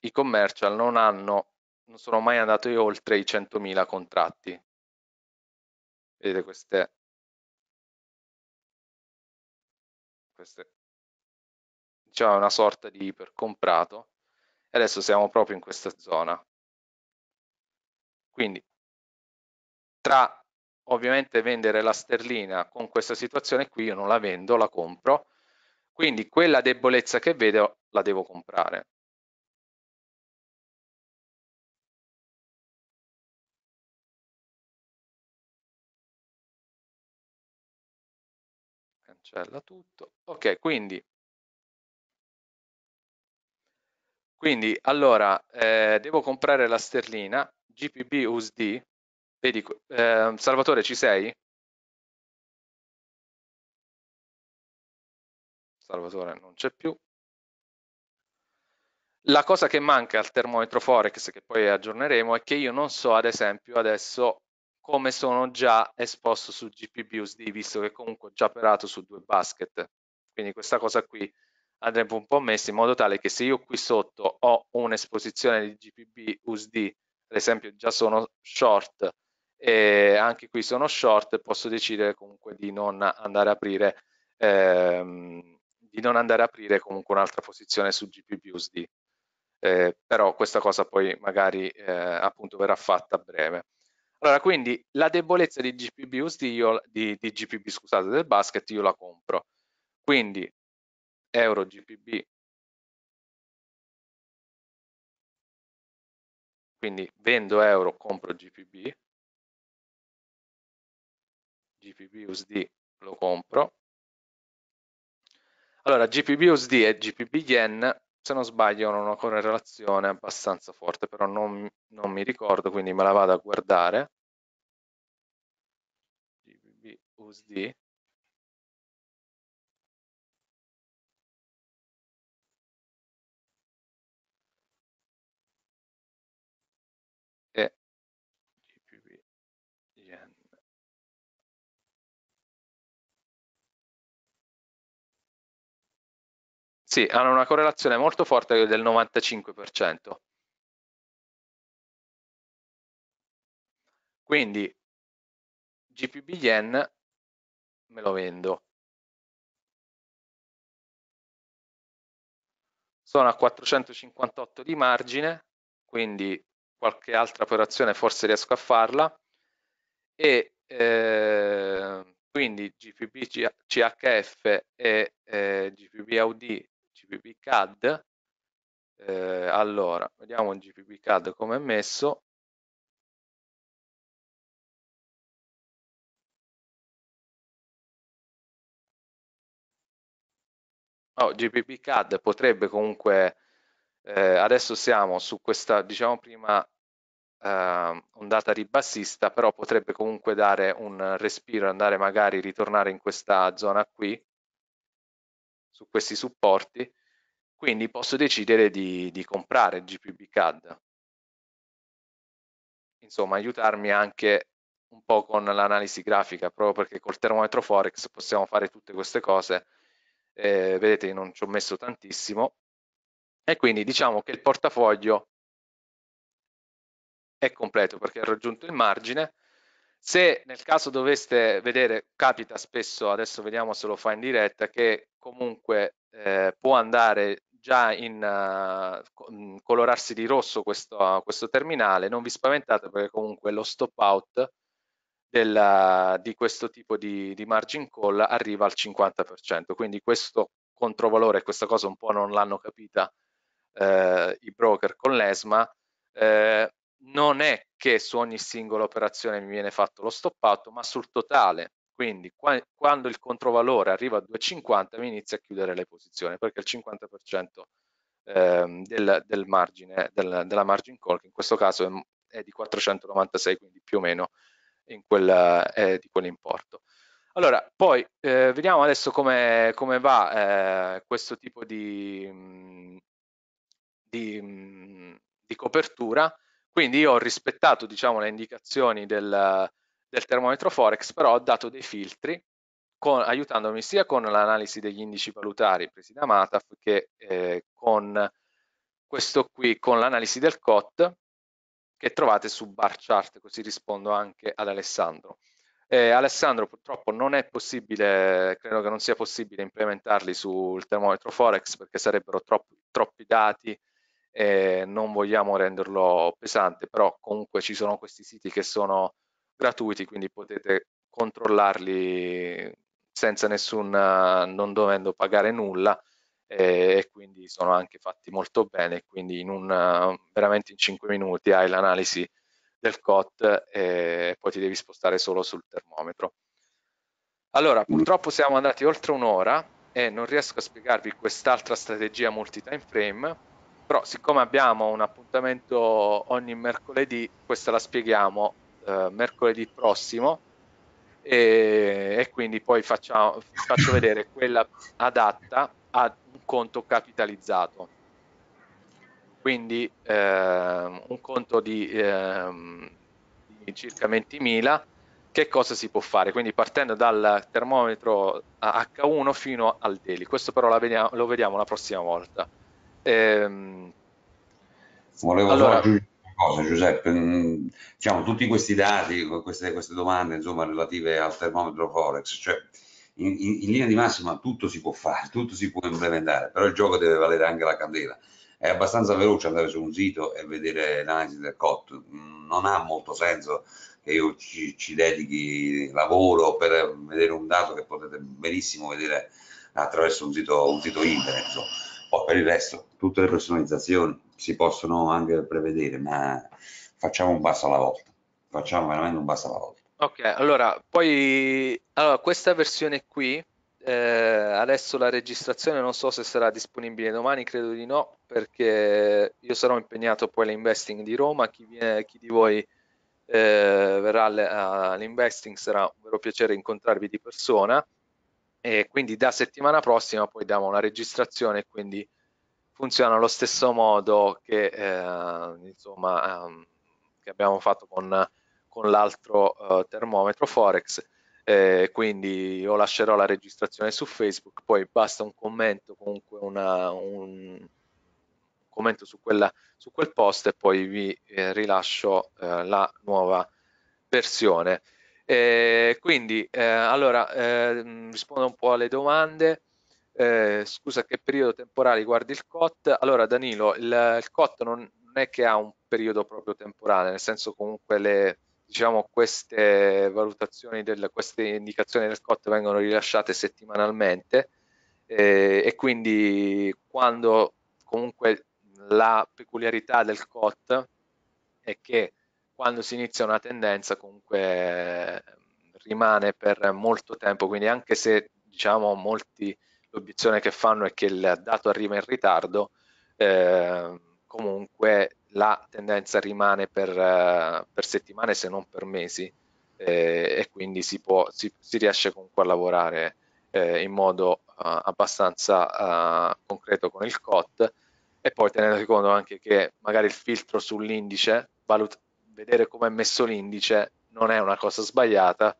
i commercial non hanno non sono mai andati oltre i 100.000 contratti Vedete queste, queste diciamo una sorta di ipercomprato e adesso siamo proprio in questa zona. Quindi tra ovviamente vendere la sterlina con questa situazione qui io non la vendo, la compro, quindi quella debolezza che vedo la devo comprare. cancella tutto. Ok, quindi, quindi allora eh, devo comprare la sterlina GPB USD. Vedi, eh, Salvatore, ci sei? Salvatore non c'è più. La cosa che manca al termometro Forex, che poi aggiorneremo, è che io non so, ad esempio, adesso come sono già esposto su GPBUSD, visto che comunque ho già operato su due basket. Quindi questa cosa qui andrebbe un po' messa in modo tale che se io qui sotto ho un'esposizione di GPBUSD, ad esempio già sono short e anche qui sono short, posso decidere comunque di non andare a aprire, ehm, di non andare a aprire comunque un'altra posizione su GPBUSD. Eh, però questa cosa poi magari eh, appunto verrà fatta a breve. Allora, quindi la debolezza di GPB, io, di, di GPB scusate, del basket io la compro. Quindi euro GPB, quindi vendo euro, compro GPB, GPB USD lo compro. Allora, GPB USD e GPB Yen se non sbaglio non ho una correlazione abbastanza forte, però non, non mi ricordo, quindi me la vado a guardare. GBB USD, Sì, hanno una correlazione molto forte del 95%. Quindi GPB Yen me lo vendo. Sono a 458 di margine, quindi qualche altra operazione forse riesco a farla. E eh, quindi GPB CHF e eh, GPB AUD GPP Eh, allora, vediamo il GPP come è messo. Oh, GPP potrebbe comunque, eh, adesso siamo su questa, diciamo prima, eh, ondata ribassista, però potrebbe comunque dare un respiro, andare magari, ritornare in questa zona qui, su questi supporti quindi posso decidere di, di comprare GPB CAD. Insomma, aiutarmi anche un po' con l'analisi grafica, proprio perché col termometro Forex possiamo fare tutte queste cose. Eh, vedete che non ci ho messo tantissimo. E quindi diciamo che il portafoglio è completo perché ha raggiunto il margine. Se nel caso doveste vedere, capita spesso, adesso vediamo se lo fa in diretta, che comunque eh, può andare già in uh, colorarsi di rosso questo, uh, questo, terminale, non vi spaventate perché comunque lo stop out del, uh, di questo tipo di, di, margin call arriva al 50%, quindi questo controvalore, questa cosa un po' non l'hanno capita eh, i broker con l'ESMA, eh, non è che su ogni singola operazione mi viene fatto lo stop out, ma sul totale quindi qua, quando il controvalore arriva a 2,50 mi inizia a chiudere le posizioni perché il 50% ehm, del, del margine, del, della margin call, che in questo caso è, è, di 496, quindi più o meno in quella, eh, di quell'importo. Allora, poi eh, vediamo adesso come, come va eh, questo tipo di, mm, di, mm, di, copertura. Quindi io ho rispettato diciamo, le indicazioni del, del termometro Forex, però ho dato dei filtri con, aiutandomi sia con l'analisi degli indici valutari presi da Mataf che eh, con questo qui, con l'analisi del COT che trovate su bar chart, così rispondo anche ad Alessandro. Eh, Alessandro purtroppo non è possibile, credo che non sia possibile implementarli sul termometro Forex perché sarebbero troppi, troppi dati e non vogliamo renderlo pesante, però comunque ci sono questi siti che sono gratuiti, quindi potete controllarli senza nessun, non dovendo pagare nulla eh, e quindi sono anche fatti molto bene, quindi in un, veramente in 5 minuti hai l'analisi del COT eh, e poi ti devi spostare solo sul termometro. Allora, mm. purtroppo siamo andati oltre un'ora e non riesco a spiegarvi quest'altra strategia multi-time frame, però siccome abbiamo un appuntamento ogni mercoledì, questa la spieghiamo eh, mercoledì prossimo e, e quindi poi facciamo, faccio vedere quella adatta a un conto capitalizzato. Quindi eh, un conto di, ehm, di circa 20.000 che cosa si può fare? Quindi partendo dal termometro H1 fino al daily, questo però vediamo, lo vediamo la prossima volta. Ehm, Volevo allora, aggiungere cosa Giuseppe, mm, diciamo tutti questi dati, queste, queste domande insomma relative al termometro Forex, cioè in, in, in linea di massima tutto si può fare, *laughs* tutto si può implementare, però il gioco deve valere anche la candela è abbastanza veloce andare su un sito e vedere l'analisi del COT. Non ha molto senso che io ci, ci, dedichi lavoro per vedere un dato che potete benissimo vedere attraverso un sito, un sito internet. Poi per il resto, tutte le personalizzazioni, si possono anche prevedere, ma facciamo un passo alla volta, facciamo veramente un passo alla volta. Ok, allora, poi allora, questa versione qui, eh, adesso la registrazione non so se sarà disponibile domani, credo di no, perché io sarò impegnato poi all'investing di Roma, chi, viene, chi di voi... Eh, verrà all'investing, sarà un vero piacere incontrarvi di persona e quindi da settimana prossima poi diamo una registrazione quindi funziona allo stesso modo che, eh, insomma, ehm, che abbiamo fatto con, con l'altro eh, termometro Forex. Eh, quindi io lascerò la registrazione su Facebook, poi basta un commento, comunque una, un commento su, quella, su, quel post e poi vi eh, rilascio eh, la nuova versione. Eh, quindi, allora, rispondo un po' alle domande. Eh, scusa, che periodo temporale riguarda il COT? Allora, Danilo, il, il COT non, non, è che ha un periodo proprio temporale, nel senso comunque le, diciamo, queste valutazioni, del, queste indicazioni del COT vengono rilasciate settimanalmente eh, e quindi quando comunque la peculiarità del COT è che quando si inizia una tendenza comunque eh, rimane per molto tempo, quindi anche se diciamo molti l'obiezione che fanno è che il dato arriva in ritardo, eh, comunque la tendenza rimane per, eh, per, settimane se non per mesi eh, e quindi si, può, si, si, riesce comunque a lavorare eh, in modo uh, abbastanza uh, concreto con il COT e poi tenendo conto anche che magari il filtro sull'indice, vedere come è messo l'indice non è una cosa sbagliata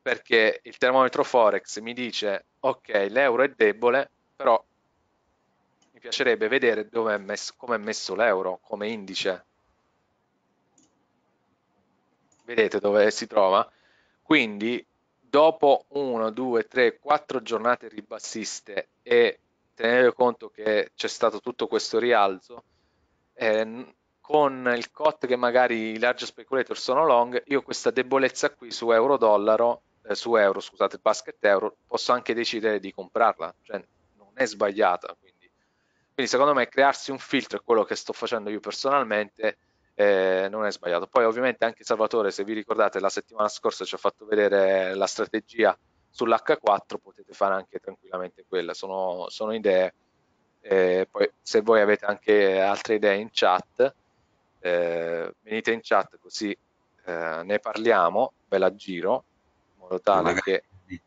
perché il termometro Forex mi dice ok, l'euro è debole, però mi piacerebbe vedere dove è messo, come è messo l'euro come indice. Vedete dove si trova? Quindi dopo 1, 2, 3, 4 giornate ribassiste e tenendo conto che c'è stato tutto questo rialzo, eh, con il COT che magari i large speculator sono long, io questa debolezza qui su euro-dollaro eh, su euro, scusate, basket euro, posso anche decidere di comprarla, cioè non è sbagliata. Quindi, quindi secondo me crearsi un filtro è quello che sto facendo io personalmente. Eh, non è sbagliato. Poi ovviamente anche Salvatore, se vi ricordate la settimana scorsa ci ha fatto vedere la strategia sull'H4, potete fare anche tranquillamente quella, sono, sono idee. Eh, poi se voi avete anche altre idee in chat, eh, venite in chat così eh, ne parliamo, ve la giro modo tale Magari. che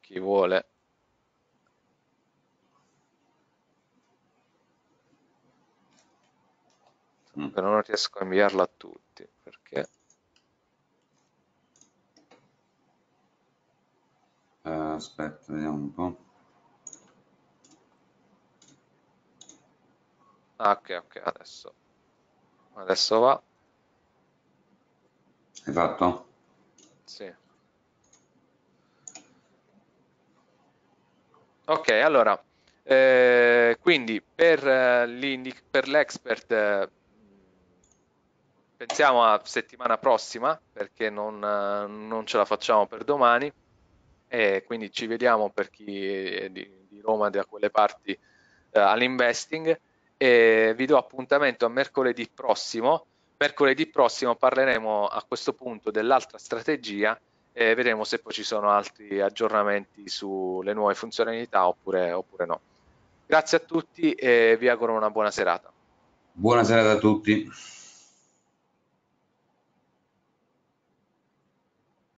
chi vuole mm. però non riesco a inviarla a tutti perché eh, aspetta vediamo un po' ah, ok ok adesso adesso va È fatto? Grazie. Ok, allora, eh, quindi per, eh, per l'expert eh, pensiamo a settimana prossima perché non, eh, non, ce la facciamo per domani e quindi ci vediamo per chi è di, di Roma, da quelle parti, eh, all'investing e vi do appuntamento a mercoledì prossimo Mercoledì prossimo parleremo a questo punto dell'altra strategia e vedremo se poi ci sono altri aggiornamenti sulle nuove funzionalità oppure, oppure no. Grazie a tutti e vi auguro una buona serata. Buona serata a tutti.